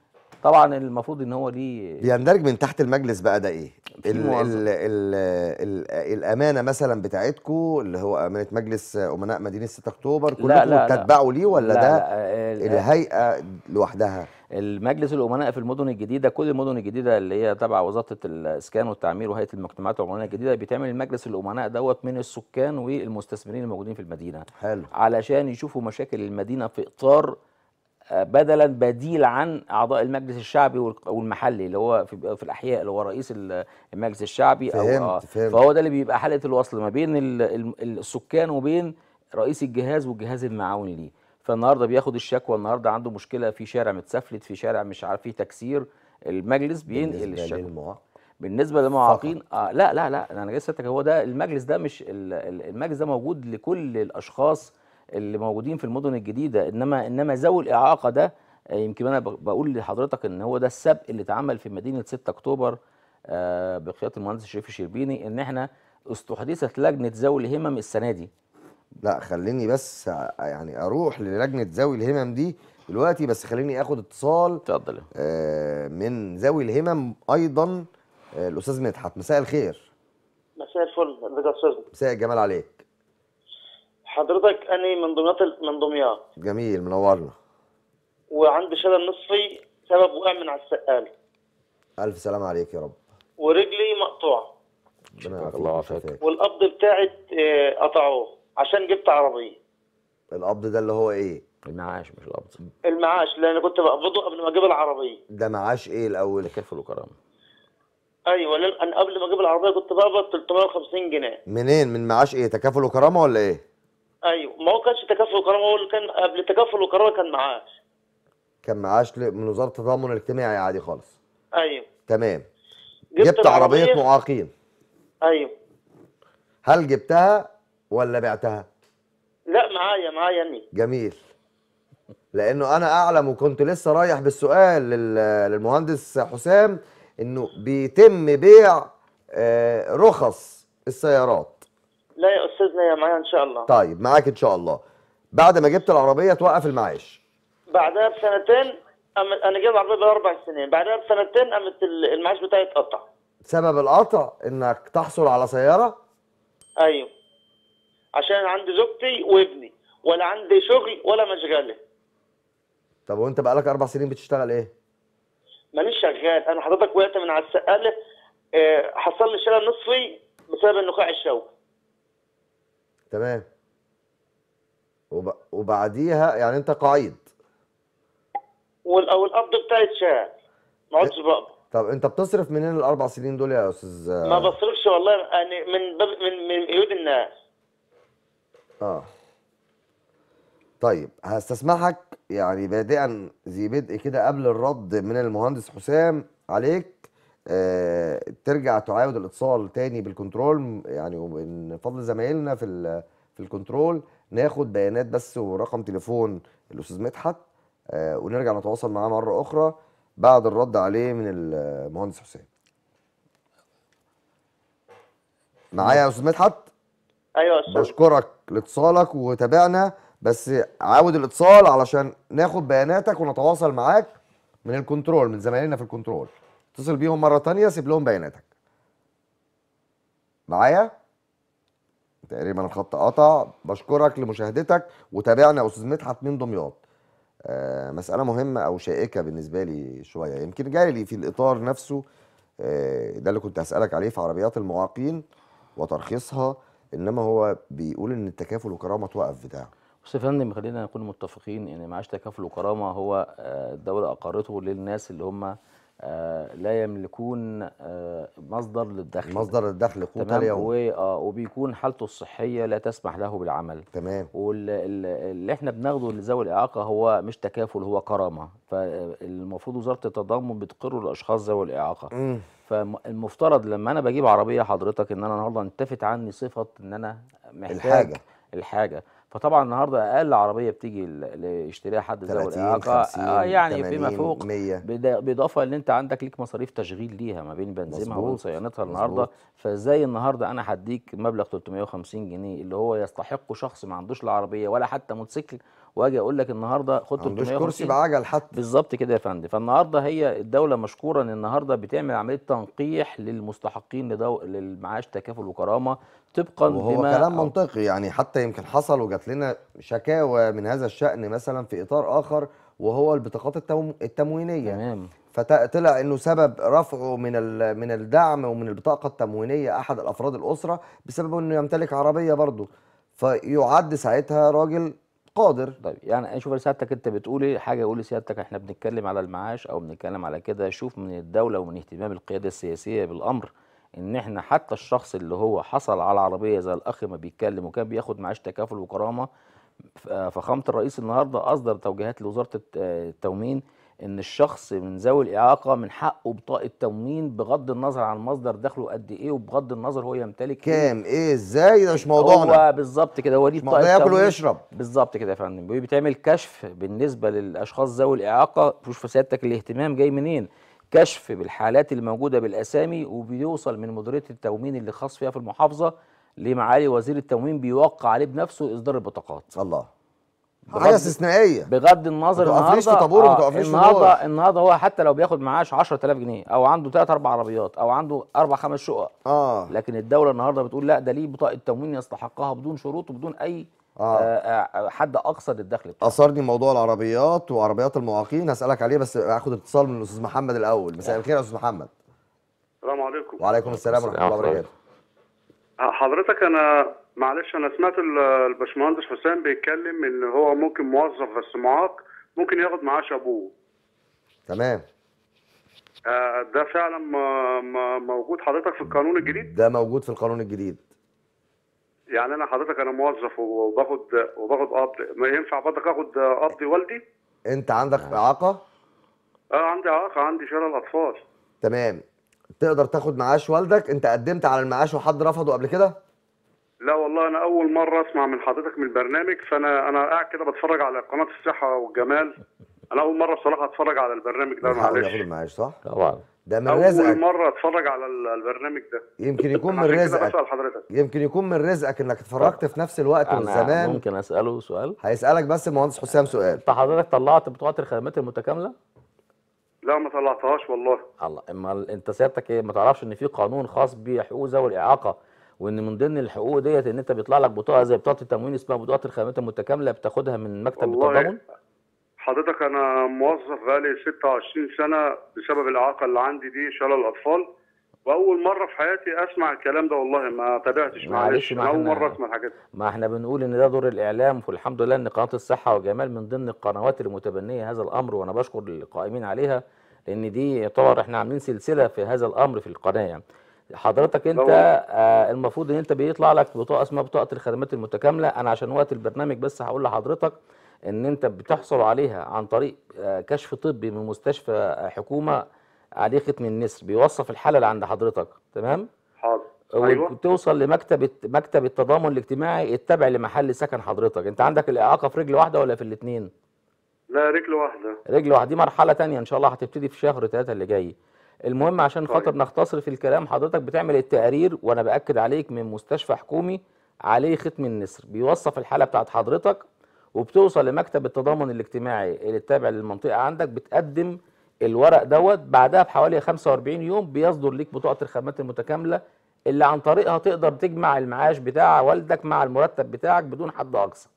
طبعا المفروض ان هو ليه بيندرج من تحت المجلس بقى ده ايه الـ الـ الـ الـ الامانه مثلا بتاعتكم اللي هو امانه مجلس امناء مدينه 6 اكتوبر كلكم بتتبعوا ليه ولا لا ده لا الهيئه لوحدها المجلس الامناء في المدن الجديده كل المدن الجديده اللي هي تبع وزاره الاسكان والتعمير وهيئه المجتمعات العمرانيه الجديده بيتعمل المجلس الامناء دوت من السكان والمستثمرين الموجودين في المدينه حلو علشان يشوفوا مشاكل المدينه في اطار آه، بدلا بديل عن اعضاء المجلس الشعبي والمحلي اللي هو في, في الاحياء اللي هو رئيس المجلس الشعبي فهمت او آه فهمت فهو ده اللي بيبقى حاله الوصل ما بين السكان وبين رئيس الجهاز والجهاز المعاون ليه فالنهارده بياخد الشكوى النهارده عنده مشكله في شارع متسفلت في شارع مش عارف فيه تكسير المجلس بينقل الشكوى بالنسبه للمعاقين آه لا لا لا انا جاي هو ده المجلس ده مش المجلس ده موجود لكل الاشخاص اللي موجودين في المدن الجديده انما انما ذوي الاعاقه ده آه، يمكن انا بقول لحضرتك ان هو ده السبق اللي اتعمل في مدينه 6 اكتوبر آه، بقياده المهندس شريف الشربيني ان احنا استحدثت لجنه ذوي الهمم السنه دي لا خليني بس آه، يعني اروح للجنه ذوي الهمم دي دلوقتي بس خليني اخد اتصال اتفضل من ذوي الهمم ايضا الاستاذ مدحت مساء الخير مساء الفل يا استاذ مساء الجمال عليك حضرتك اني من دمياط من دمياط جميل منورنا وعندي شلل نصفي سبب وقع من على السقاله الف سلام عليك يا رب ورجلي مقطوعه الله يعافيك والقبض بتاعي آه، قطعوه عشان جبت عربيه القبض ده اللي هو ايه المعاش مش القبض المعاش اللي انا كنت بقبضه قبل ما اجيب العربيه ده معاش ايه الاول كفل وكرامه ايوه انا قبل ما اجيب العربيه كنت بقبض 350 جنيه منين من معاش ايه تكافل وكرامه ولا ايه ايوه ما هو كانش تكافل وكرامه هو اللي كان قبل التكافل والكرامه كان معاش كان معاش من وزاره التضامن الاجتماعي عادي خالص ايوه تمام جبت, جبت عربيه, عربية معاقين ايوه هل جبتها ولا بعتها؟ لا معايا معايا اني جميل لانه انا اعلم وكنت لسه رايح بالسؤال للمهندس حسام انه بيتم بيع آه، رخص السيارات لا يا استاذنا يا معايا ان شاء الله طيب معاك ان شاء الله بعد ما جبت العربيه توقف المعاش بعدها بسنتين أم انا جايب العربيه باربع سنين بعدها بسنتين قامت المعاش بتاعي اتقطع سبب القطع انك تحصل على سياره ايوه عشان عندي زوجتي وابني ولا عندي شغل ولا مشغله طب وانت بقالك اربع سنين بتشتغل ايه مانيش شغال انا حضرتك وقعت من على السقاله آه، حصل لي شلل نصفي بسبب النخاع الشوكي تمام وب... وبعديها يعني انت قعيد والقبض بتاعي اتشال ما عدتش إيه؟ بقبض طب انت بتصرف منين الاربع سنين دول يا استاذ ما بصرفش والله يعني من باب من من قيود الناس اه طيب هستسمحك يعني بادئا ذي بدء كده قبل الرد من المهندس حسام عليك ترجع تعاود الاتصال تاني بالكنترول يعني من فضل زمايلنا في في الكنترول ناخد بيانات بس ورقم تليفون الاستاذ مدحت آه، ونرجع نتواصل معاه مره اخرى بعد الرد عليه من المهندس حسين معايا يا استاذ مدحت ايوه بشكرك لاتصالك وتابعنا بس عاود الاتصال علشان ناخد بياناتك ونتواصل معاك من الكنترول من زمايلنا في الكنترول اتصل بيهم مره تانية سيب لهم بياناتك معايا تقريبا الخط قطع بشكرك لمشاهدتك وتابعنا يا استاذ مدحت من دمياط آه، مساله مهمه او شائكه بالنسبه لي شويه يمكن جاي لي في الاطار نفسه آه، ده اللي كنت هسالك عليه في عربيات المعاقين وترخيصها انما هو بيقول ان التكافل وكرامه توقف بتاعه بص يا فندم خلينا نكون متفقين ان معاش تكافل وكرامه هو آه، الدوله اقرته للناس اللي هم آه، لا يملكون آه، مصدر للدخل مصدر الدخل قوت اليوم اه وبيكون حالته الصحيه لا تسمح له بالعمل تمام واللي احنا بناخده لذوي الاعاقه هو مش تكافل هو كرامه فالمفروض وزاره التضامن بتقر الاشخاص ذوي الاعاقه م. فالمفترض لما انا بجيب عربيه حضرتك ان انا النهارده انتفت عني صفه ان انا محتاج الحاجه الحاجه فطبعا النهارده اقل عربيه بتيجي اللي يشتريها حد ذوي الاعاقه آه يعني 80, فيما فوق 100. بالاضافه ان انت عندك ليك مصاريف تشغيل ليها ما بين بنزينها وصيانتها النهارده فازاي النهارده انا هديك مبلغ 350 جنيه اللي هو يستحقه شخص ما عندوش لا عربيه ولا حتى موتوسيكل واجي اقول لك النهارده خد 350 كرسي بعجل حتى بالظبط كده يا فندم فالنهارده هي الدوله مشكوره ان النهارده بتعمل عمليه تنقيح للمستحقين لدو... للمعاش تكافل وكرامه طبقا وهو بما كلام منطقي يعني حتى يمكن حصل وجات لنا شكاوى من هذا الشان مثلا في اطار اخر وهو البطاقات التم... التموينيه تمام فطلع انه سبب رفعه من من الدعم ومن البطاقه التموينيه احد الافراد الاسره بسبب انه يمتلك عربيه برضه فيعد ساعتها راجل قادر طيب يعني شوف سيادتك انت بتقولي حاجه قولي سيادتك احنا بنتكلم على المعاش او بنتكلم على كده شوف من الدوله ومن اهتمام القياده السياسيه بالامر ان احنا حتى الشخص اللي هو حصل على عربيه زي الاخ ما بيتكلم وكان بياخد معاش تكافل وكرامه فخامه الرئيس النهارده اصدر توجيهات لوزاره التومين ان الشخص من ذوي الاعاقه من حقه بطاقه تموين بغض النظر عن مصدر دخله قد ايه وبغض النظر هو يمتلك إيه. كام ايه ازاي ده مش موضوعنا هو بالظبط كده هو دي بطاقه ياكل ويشرب بالظبط كده يا فندم بيتعمل كشف بالنسبه للاشخاص ذوي الاعاقه شوف سيادتك الاهتمام جاي منين كشف بالحالات الموجوده بالاسامي وبيوصل من مديريه التموين اللي خاص فيها في المحافظه لمعالي وزير التموين بيوقع عليه بنفسه اصدار البطاقات الله حاجه استثنائيه بغض النظر ما تقفليش في طابور آه تقفليش في النهارده آه، النهارده هو حتى لو بياخد معاش 10000 جنيه او عنده ثلاث اربع عربيات او عنده اربع خمس شقق اه لكن الدوله النهارده بتقول لا ده ليه بطاقه تموين يستحقها بدون شروط وبدون اي آه, آه،, آه، حد اقصى للدخل بتاعه اثرني موضوع العربيات وعربيات المعاقين هسالك عليه بس اخد اتصال من الاستاذ محمد الاول مساء الخير يا استاذ محمد السلام عليكم وعليكم السلام ورحمه الله وبركاته حضرتك انا معلش انا سمعت الباشمهندس حسام بيتكلم ان هو ممكن موظف بس معاق ممكن ياخد معاش ابوه تمام آه، ده فعلا موجود حضرتك في القانون الجديد ده موجود في القانون الجديد يعني انا حضرتك انا موظف وباخد وباخد قبض ما ينفع حضرتك اخد قبض والدي انت عندك آه. اعاقه اه عندي اعاقه عندي شلل الاطفال تمام تقدر تاخد معاش والدك انت قدمت على المعاش وحد رفضه قبل كده لا والله انا اول مره اسمع من حضرتك من البرنامج فانا انا قاعد كده بتفرج على قناه الصحه والجمال انا اول مره بصراحه اتفرج على البرنامج ده معلش ياخد المعاش صح؟ طبعا ده من رزقك اول مره اتفرج على البرنامج ده يمكن يكون من رزقك بسأل حضرتك يمكن يكون من رزقك انك اتفرجت في نفس الوقت من زمان ممكن اساله سؤال هيسالك بس المهندس حسام سؤال انت حضرتك طلعت بطاقه الخدمات المتكامله لا ما طلعتهاش والله الله امال انت سيادتك ايه ما تعرفش ان في قانون خاص بحقوق ذوي الاعاقه وان من ضمن الحقوق ديت ان انت بيطلع لك بطاقه زي بطاقه التموين اسمها بطاقه الخدمات المتكامله بتاخدها من مكتب التضامن حضرتك انا موظف بقالي 26 سنه بسبب الاعاقه اللي عندي دي شلل الاطفال واول مره في حياتي اسمع الكلام ده والله ما تابعتش معلش ما اول مره اسمع الحاجات دي ما احنا بنقول ان ده دور الاعلام والحمد لله ان قناه الصحه وجمال من ضمن القنوات المتبنيه هذا الامر وانا بشكر القائمين عليها لان دي يعتبر احنا عاملين سلسله في هذا الامر في القناه يعني. حضرتك انت آه المفروض ان انت بيطلع لك بطاقه اسمها بطاقه الخدمات المتكامله انا عشان وقت البرنامج بس هقول لحضرتك ان انت بتحصل عليها عن طريق آه كشف طبي من مستشفى حكومه عليه ختم النسر بيوصف الحاله اللي عند حضرتك تمام حاضر أيوة. وبتوصل لمكتب مكتب التضامن الاجتماعي التابع لمحل سكن حضرتك انت عندك الاعاقه في رجل واحده ولا في الاثنين لا رجل واحده رجل واحده دي مرحله ثانيه ان شاء الله هتبتدي في شهر 3 اللي جاي المهم عشان طيب. خاطر نختصر في الكلام حضرتك بتعمل التقرير وانا باكد عليك من مستشفى حكومي عليه ختم النسر بيوصف الحاله بتاعت حضرتك وبتوصل لمكتب التضامن الاجتماعي اللي التابع للمنطقه عندك بتقدم الورق دوت بعدها بحوالي 45 يوم بيصدر ليك بطاقه الخدمات المتكامله اللي عن طريقها تقدر تجمع المعاش بتاع والدك مع المرتب بتاعك بدون حد اقصى.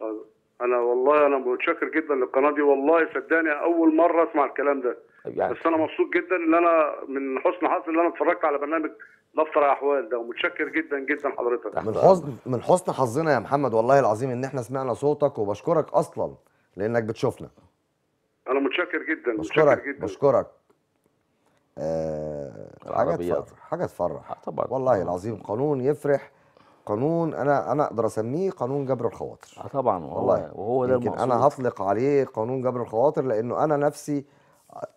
طيب. انا والله انا متشكر جدا للقناه دي والله صدقني اول مره اسمع الكلام ده. يعني بس انا مبسوط جدا ان انا من حسن حظي ان انا اتفرجت على برنامج دفتر احوال ده ومتشكر جدا جدا حضرتك من حسن من حسن حظنا يا محمد والله العظيم ان احنا سمعنا صوتك وبشكرك اصلا لانك بتشوفنا انا متشكر جدا بشكرك متشكر جدا بشكرك آه حاجه تفرح حاجه تفرح طبعا والله آه. العظيم قانون يفرح قانون انا انا اقدر اسميه قانون جبر الخواطر اه طبعا والله, والله. وهو ده المقصود انا هطلق عليه قانون جبر الخواطر لانه انا نفسي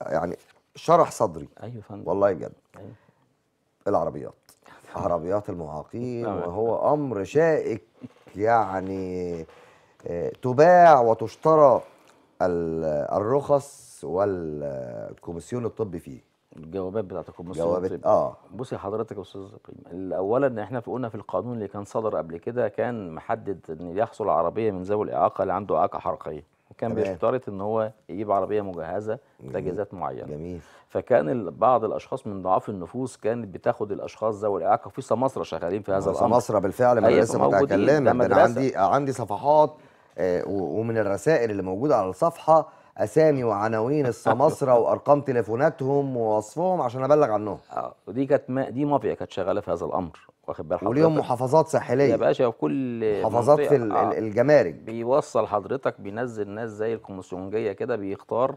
يعني شرح صدري ايوه فندم والله بجد أيوة. العربيات عربيات المعاقين نعم. وهو امر شائك يعني آه، تباع وتشترى الرخص والكوميسيون الطبي فيه الجوابات بتاعت الكوميسيون الطبي اه بصي حضرتك يا استاذ ابراهيم اولا احنا قلنا في القانون اللي كان صدر قبل كده كان محدد ان يحصل عربيه من ذوي الاعاقه اللي عنده اعاقه حركيه كان بيشترط ان هو يجيب عربيه مجهزه تجهيزات معينه جميل فكان بعض الاشخاص من ضعاف النفوس كانت بتاخد الاشخاص ذوي الاعاقه في سماسره شغالين في هذا آه، الامر سماسره بالفعل ما لسه كنت انا عندي عندي صفحات آه، ومن الرسائل اللي موجوده على الصفحه اسامي وعناوين السماسره وارقام تليفوناتهم ووصفهم عشان ابلغ عنهم اه ودي كانت دي مافيا كانت شغاله في هذا الامر واخد بال حضرتك وليهم محافظات ساحليه يا باشا في كل محافظات في آه، الجمارك بيوصل حضرتك بينزل ناس زي الكوميسيونجيه كده بيختار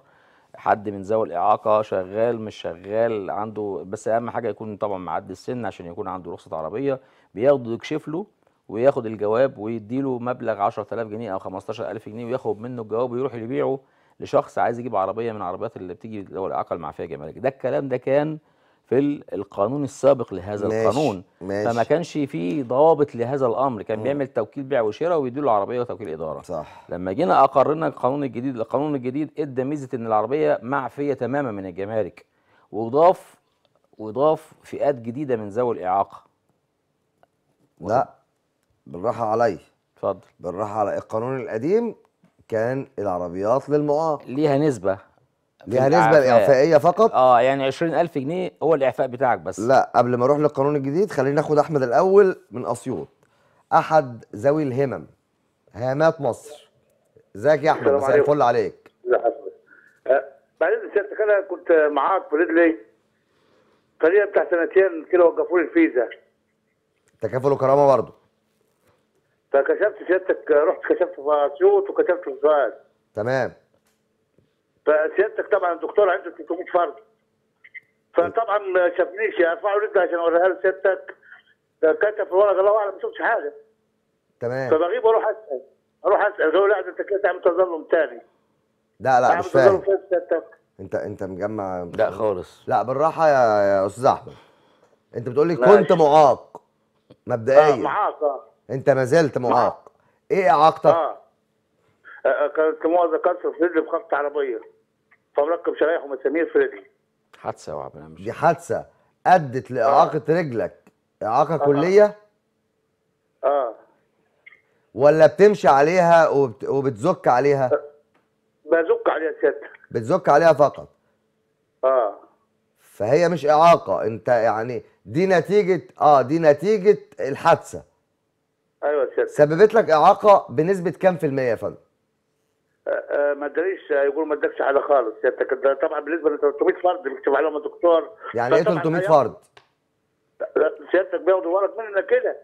حد من ذوي الاعاقه شغال مش شغال عنده بس اهم حاجه يكون طبعا معدي السن عشان يكون عنده رخصه عربيه بياخده يكشف له وياخد الجواب ويديله مبلغ 10000 جنيه او 15000 جنيه وياخد منه الجواب ويروح يبيعه لشخص عايز يجيب عربيه من العربيات اللي بتيجي ذوي الاعاقه المعفيه جمارك ده الكلام ده كان في القانون السابق لهذا ماشي القانون ماشي فما كانش فيه ضوابط لهذا الامر كان بيعمل توكيل بيع وشراء له العربيه وتوكيل اداره صح لما جينا اقررنا القانون الجديد القانون الجديد ادى ميزه ان العربيه معفيه تماما من الجمارك واضاف واضاف فئات جديده من ذوي الاعاقه لا بالراحه علي اتفضل بالراحه على القانون القديم كان العربيات للمعاق ليها نسبه دي يعني نسبه الاعفائيه فقط اه يعني 20000 جنيه هو الاعفاء بتاعك بس لا قبل ما اروح للقانون الجديد خلينا ناخد احمد الاول من اسيوط احد ذوي الهمم هامات مصر ازيك يا احمد مساء الفل عليك بعد اذن سيادتك انا كنت معاك في رجلي تقريبا بتاع سنتين كده وقفوا لي الفيزا تكافل وكرامه برضه فكشفت سيادتك رحت كشفت في اسيوط وكشفت في سوهاج تمام فسيادتك طبعا الدكتور عنده 300 فرد فطبعا ما شافنيش ارفعوا رجلي عشان اوريها لسيادتك كتب في الورقه الله اعلم ما شفتش حاجه تمام فبغيب واروح اسال اروح اسال قالوا لا انت كده تعمل تظلم تاني لا لا مش فاهم انت انت مجمع لا خالص لا بالراحه يا, يا استاذ احمد انت بتقول لي كنت معاق مبدئيا آه معاق اه انت ما زلت معاق ايه اعاقتك؟ اه, آه، كانت موظف كسر في رجلي بخبطه عربيه فمركب شرايح ومسامير في رجلي حادثه يا مش دي حادثه ادت لاعاقه آه. رجلك اعاقه آه. كليه اه ولا بتمشي عليها وبت... وبتزك عليها أه، بزك عليها سيادتك بتزك عليها فقط اه فهي مش اعاقه انت يعني دي نتيجه اه دي نتيجه الحادثه ايوه سيادتك سببت لك اعاقه بنسبه كام في الميه يا فندم ما ادريش يقول ما ادكش حاجه خالص يعني طبعا بالنسبه ل 300 فرد بيكتب عليهم الدكتور يعني ايه 300 فرد؟ سيادتك بياخدوا ورق مننا كده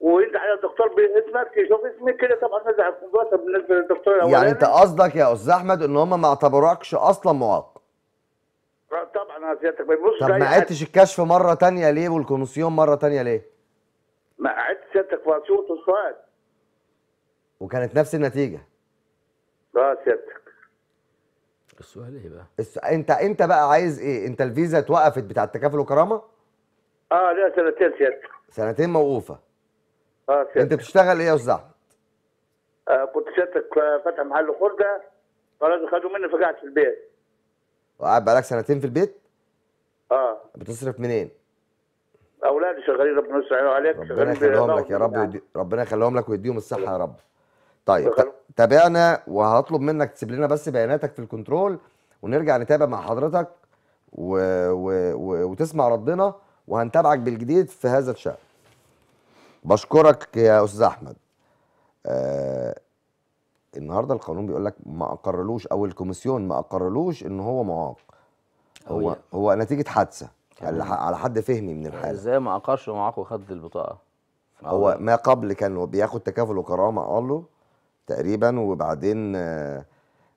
وانت على الدكتور باسمك يشوف اسمك كده طبعا نزع الكمبيوتر بالنسبه للدكتور يعني الاولاني يعني انت قصدك يا استاذ احمد ان هم ما اعتبروكش اصلا معاق طبعا سيادتك ما يبصش طب ما عدتش الكشف مره ثانيه ليه والكونسيون مره ثانيه ليه؟ ما عدت سيادتك في اسيوط وكانت نفس النتيجه اه سيادتك السؤال ايه بقى؟ الس... انت انت بقى عايز ايه؟ انت الفيزا اتوقفت بتاع التكافل وكرامه؟ اه لا سنتين سيادتك سنتين موقوفه اه سيادتك انت بتشتغل ايه يا استاذ احمد؟ آه، كنت سيادتك فاتح محل خرده خلاص خدوا مني فقعت في البيت وقاعد بقالك سنتين في البيت؟ اه بتصرف منين؟ اولادي شغالين ربنا يستر عليك ربنا يخليهم لك يا رب ربنا يخليهم لك ويديهم الصحه يا رب طيب تابعنا وهطلب منك تسيب لنا بس بياناتك في الكنترول ونرجع نتابع مع حضرتك و... و... و... وتسمع ردنا وهنتابعك بالجديد في هذا الشأن بشكرك يا استاذ احمد آه النهارده القانون بيقول لك ما اقرلوش او الكوميسيون ما اقرلوش ان هو معاق هو هو نتيجه حادثه يعني على حد فهمي من الحاله ازاي ما اقرش معاق وخد البطاقه هو ما قبل كان بياخد تكافل وكرامه قال له تقريبا وبعدين آه،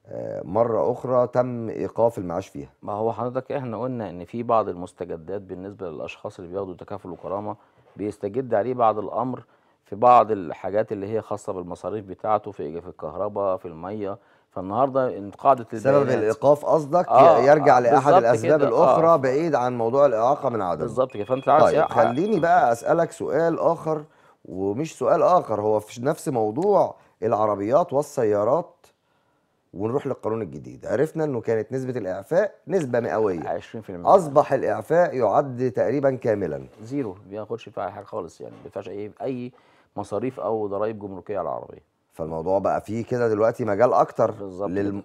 آه، مرة أخرى تم إيقاف المعاش فيها ما هو حضرتك إحنا قلنا إن في بعض المستجدات بالنسبة للأشخاص اللي بياخدوا تكافل وكرامة بيستجد عليه بعض الأمر في بعض الحاجات اللي هي خاصة بالمصاريف بتاعته في في الكهرباء في المية فالنهارده قاعده سبب الايقاف قصدك آه, آه، يرجع آه لاحد الاسباب كده. الاخرى آه بعيد عن موضوع الاعاقه من عدم بالظبط كده فانت عارف طيب خليني بقى اسالك سؤال اخر ومش سؤال اخر هو في نفس موضوع العربيات والسيارات ونروح للقانون الجديد عرفنا انه كانت نسبه الاعفاء نسبه مئويه 20% اصبح الاعفاء يعد تقريبا كاملا زيرو ما بياخدش فيها حاجه خالص يعني ما بيدفعش اي اي مصاريف او ضرائب جمركيه على العربيه فالموضوع بقى فيه كده دلوقتي مجال اكتر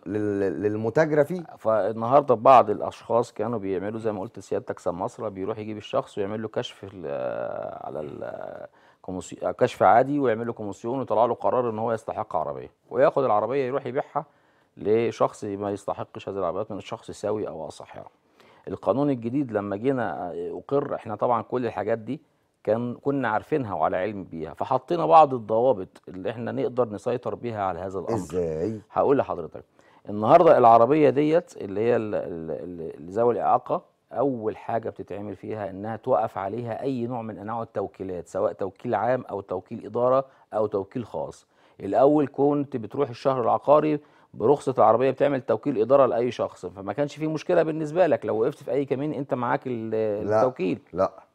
للمتاجره فيه فالنهارده بعض الاشخاص كانوا بيعملوا زي ما قلت سيادتك سمصره بيروح يجيب الشخص ويعمل له كشف على ال... كومسي... كشف عادي ويعمل له كومسيون ويطلع له قرار ان هو يستحق عربيه وياخد العربيه يروح يبيعها لشخص ما يستحقش هذه العربيات من الشخص سوي او اصح يعني. القانون الجديد لما جينا آه، اقر احنا طبعا كل الحاجات دي كان كنا عارفينها وعلى علم بيها فحطينا بعض الضوابط اللي احنا نقدر نسيطر بيها على هذا الامر ازاي هقول لحضرتك النهارده العربيه ديت اللي هي ذوي الاعاقه اول حاجه بتتعمل فيها انها توقف عليها اي نوع من انواع التوكيلات سواء توكيل عام او توكيل اداره او توكيل خاص الاول كنت بتروح الشهر العقاري برخصه العربيه بتعمل توكيل اداره لاي شخص فما كانش في مشكله بالنسبه لك لو وقفت في اي كمين انت معاك التوكيل لا, لا.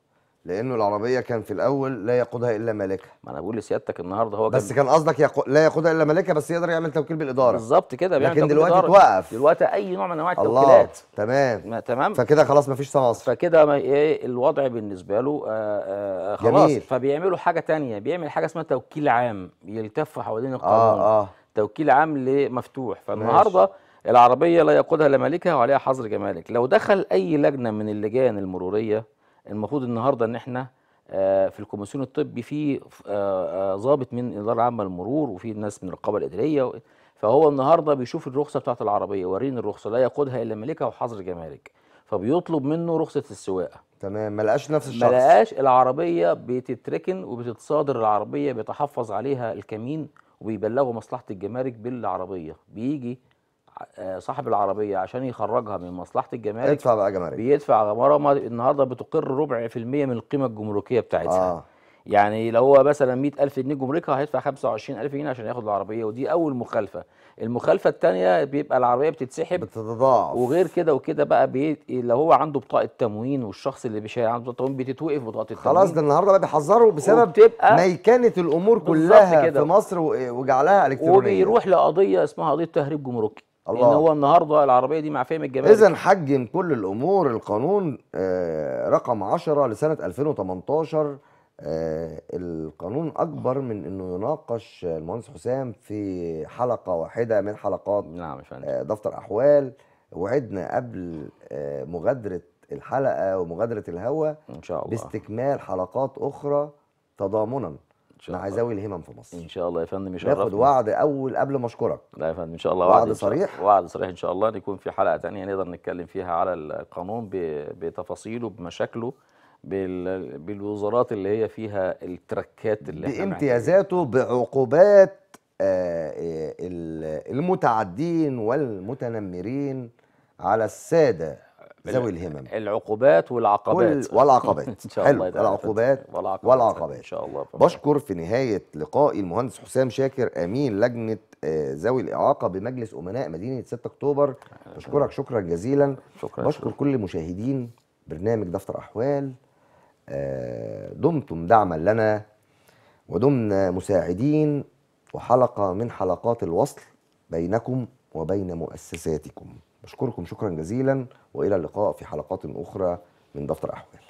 لانه العربيه كان في الاول لا يقودها الا مالكها ما انا بقول لسيادتك النهارده هو بس كان قصدك يقو... لا يقودها الا مالكها بس يقدر يعمل توكيل بالاداره بالظبط كده بيعمل لكن دلوقتي توقف دلوقتي اي نوع من انواع التوكيلات تمام ما تمام فكده خلاص مفيش تناصر فكده ما ايه الوضع بالنسبه له آآ آه، آآ آه، خلاص جميل. فبيعملوا حاجه تانية بيعمل حاجه اسمها توكيل عام يلتفوا حوالين آه، القانون اه اه توكيل عام لمفتوح فالنهارده ماشي. العربيه لا يقودها الا مالكها وعليها حظر جمارك لو دخل اي لجنه من اللجان المروريه المفروض النهارده ان احنا آه، في الكوميسيون الطبي في آه، آه، ضابط من الاداره العامه للمرور وفي ناس من الرقابه الاداريه فهو النهارده بيشوف الرخصه بتاعت العربيه وريني الرخصه لا يقودها الا ملكها وحظر جمارك فبيطلب منه رخصه السواقه تمام ما لقاش نفس الشخص ما لقاش العربيه بتتركن وبتتصادر العربيه بيتحفظ عليها الكمين وبيبلغوا مصلحه الجمارك بالعربيه بيجي آه، صاحب العربيه عشان يخرجها من مصلحه الجمارك يدفع بقى جمارك بيدفع غرامه النهارده بتقر ربع في المية من القيمه الجمركيه بتاعتها آه. يعني لو هو مثلا 100000 جنيه جمركها هيدفع 25000 جنيه عشان ياخد العربيه ودي اول مخالفه المخالفه الثانيه بيبقى العربيه بتتسحب بتتضاعف وغير كده وكده بقى بي... لو هو عنده بطاقه تموين والشخص اللي بيشيل عنده بطاقه تموين بتتوقف بطاقه التموين خلاص ده النهارده بقى بيحذروا بسبب ما كانت الامور كلها في مصر وجعلها الكترونيه وبيروح لقضيه اسمها قضيه تهريب جمركي الله. ان هو النهارده العربيه دي مع فهم الجمارك اذا حجم كل الامور القانون آه، رقم 10 لسنه 2018 آه، القانون اكبر من انه يناقش المهندس حسام في حلقه واحده من حلقات نعم آه، دفتر احوال وعدنا قبل مغادره الحلقه ومغادره الهوا ان شاء الله باستكمال حلقات اخرى تضامنا شاء مع ذوي الهمم في مصر ان شاء الله يا فندم يشرفنا ناخد وعد اول قبل ما اشكرك لا يا فندم ان شاء الله وعد, وعد صريح وعد صريح ان شاء الله نكون في حلقه ثانيه نقدر نتكلم فيها على القانون بتفاصيله بمشاكله بالوزارات اللي هي فيها التركات اللي بامتيازاته بعقوبات آه، آه، المتعدين والمتنمرين على الساده ذوي الهمم العقوبات والعقبات والعقبات ان شاء الله حلو. العقوبات والعقبات, والعقبات. ان شاء الله بشكر في نهايه لقائي المهندس حسام شاكر امين لجنه آه، ذوي الاعاقه بمجلس امناء مدينه 6 اكتوبر بشكرك شكرا جزيلا شكرا بشكر شكرا. كل مشاهدين برنامج دفتر احوال آه، دمتم دعما لنا ودمنا مساعدين وحلقه من حلقات الوصل بينكم وبين مؤسساتكم بشكركم شكرا جزيلا والى اللقاء في حلقات اخرى من دفتر احوال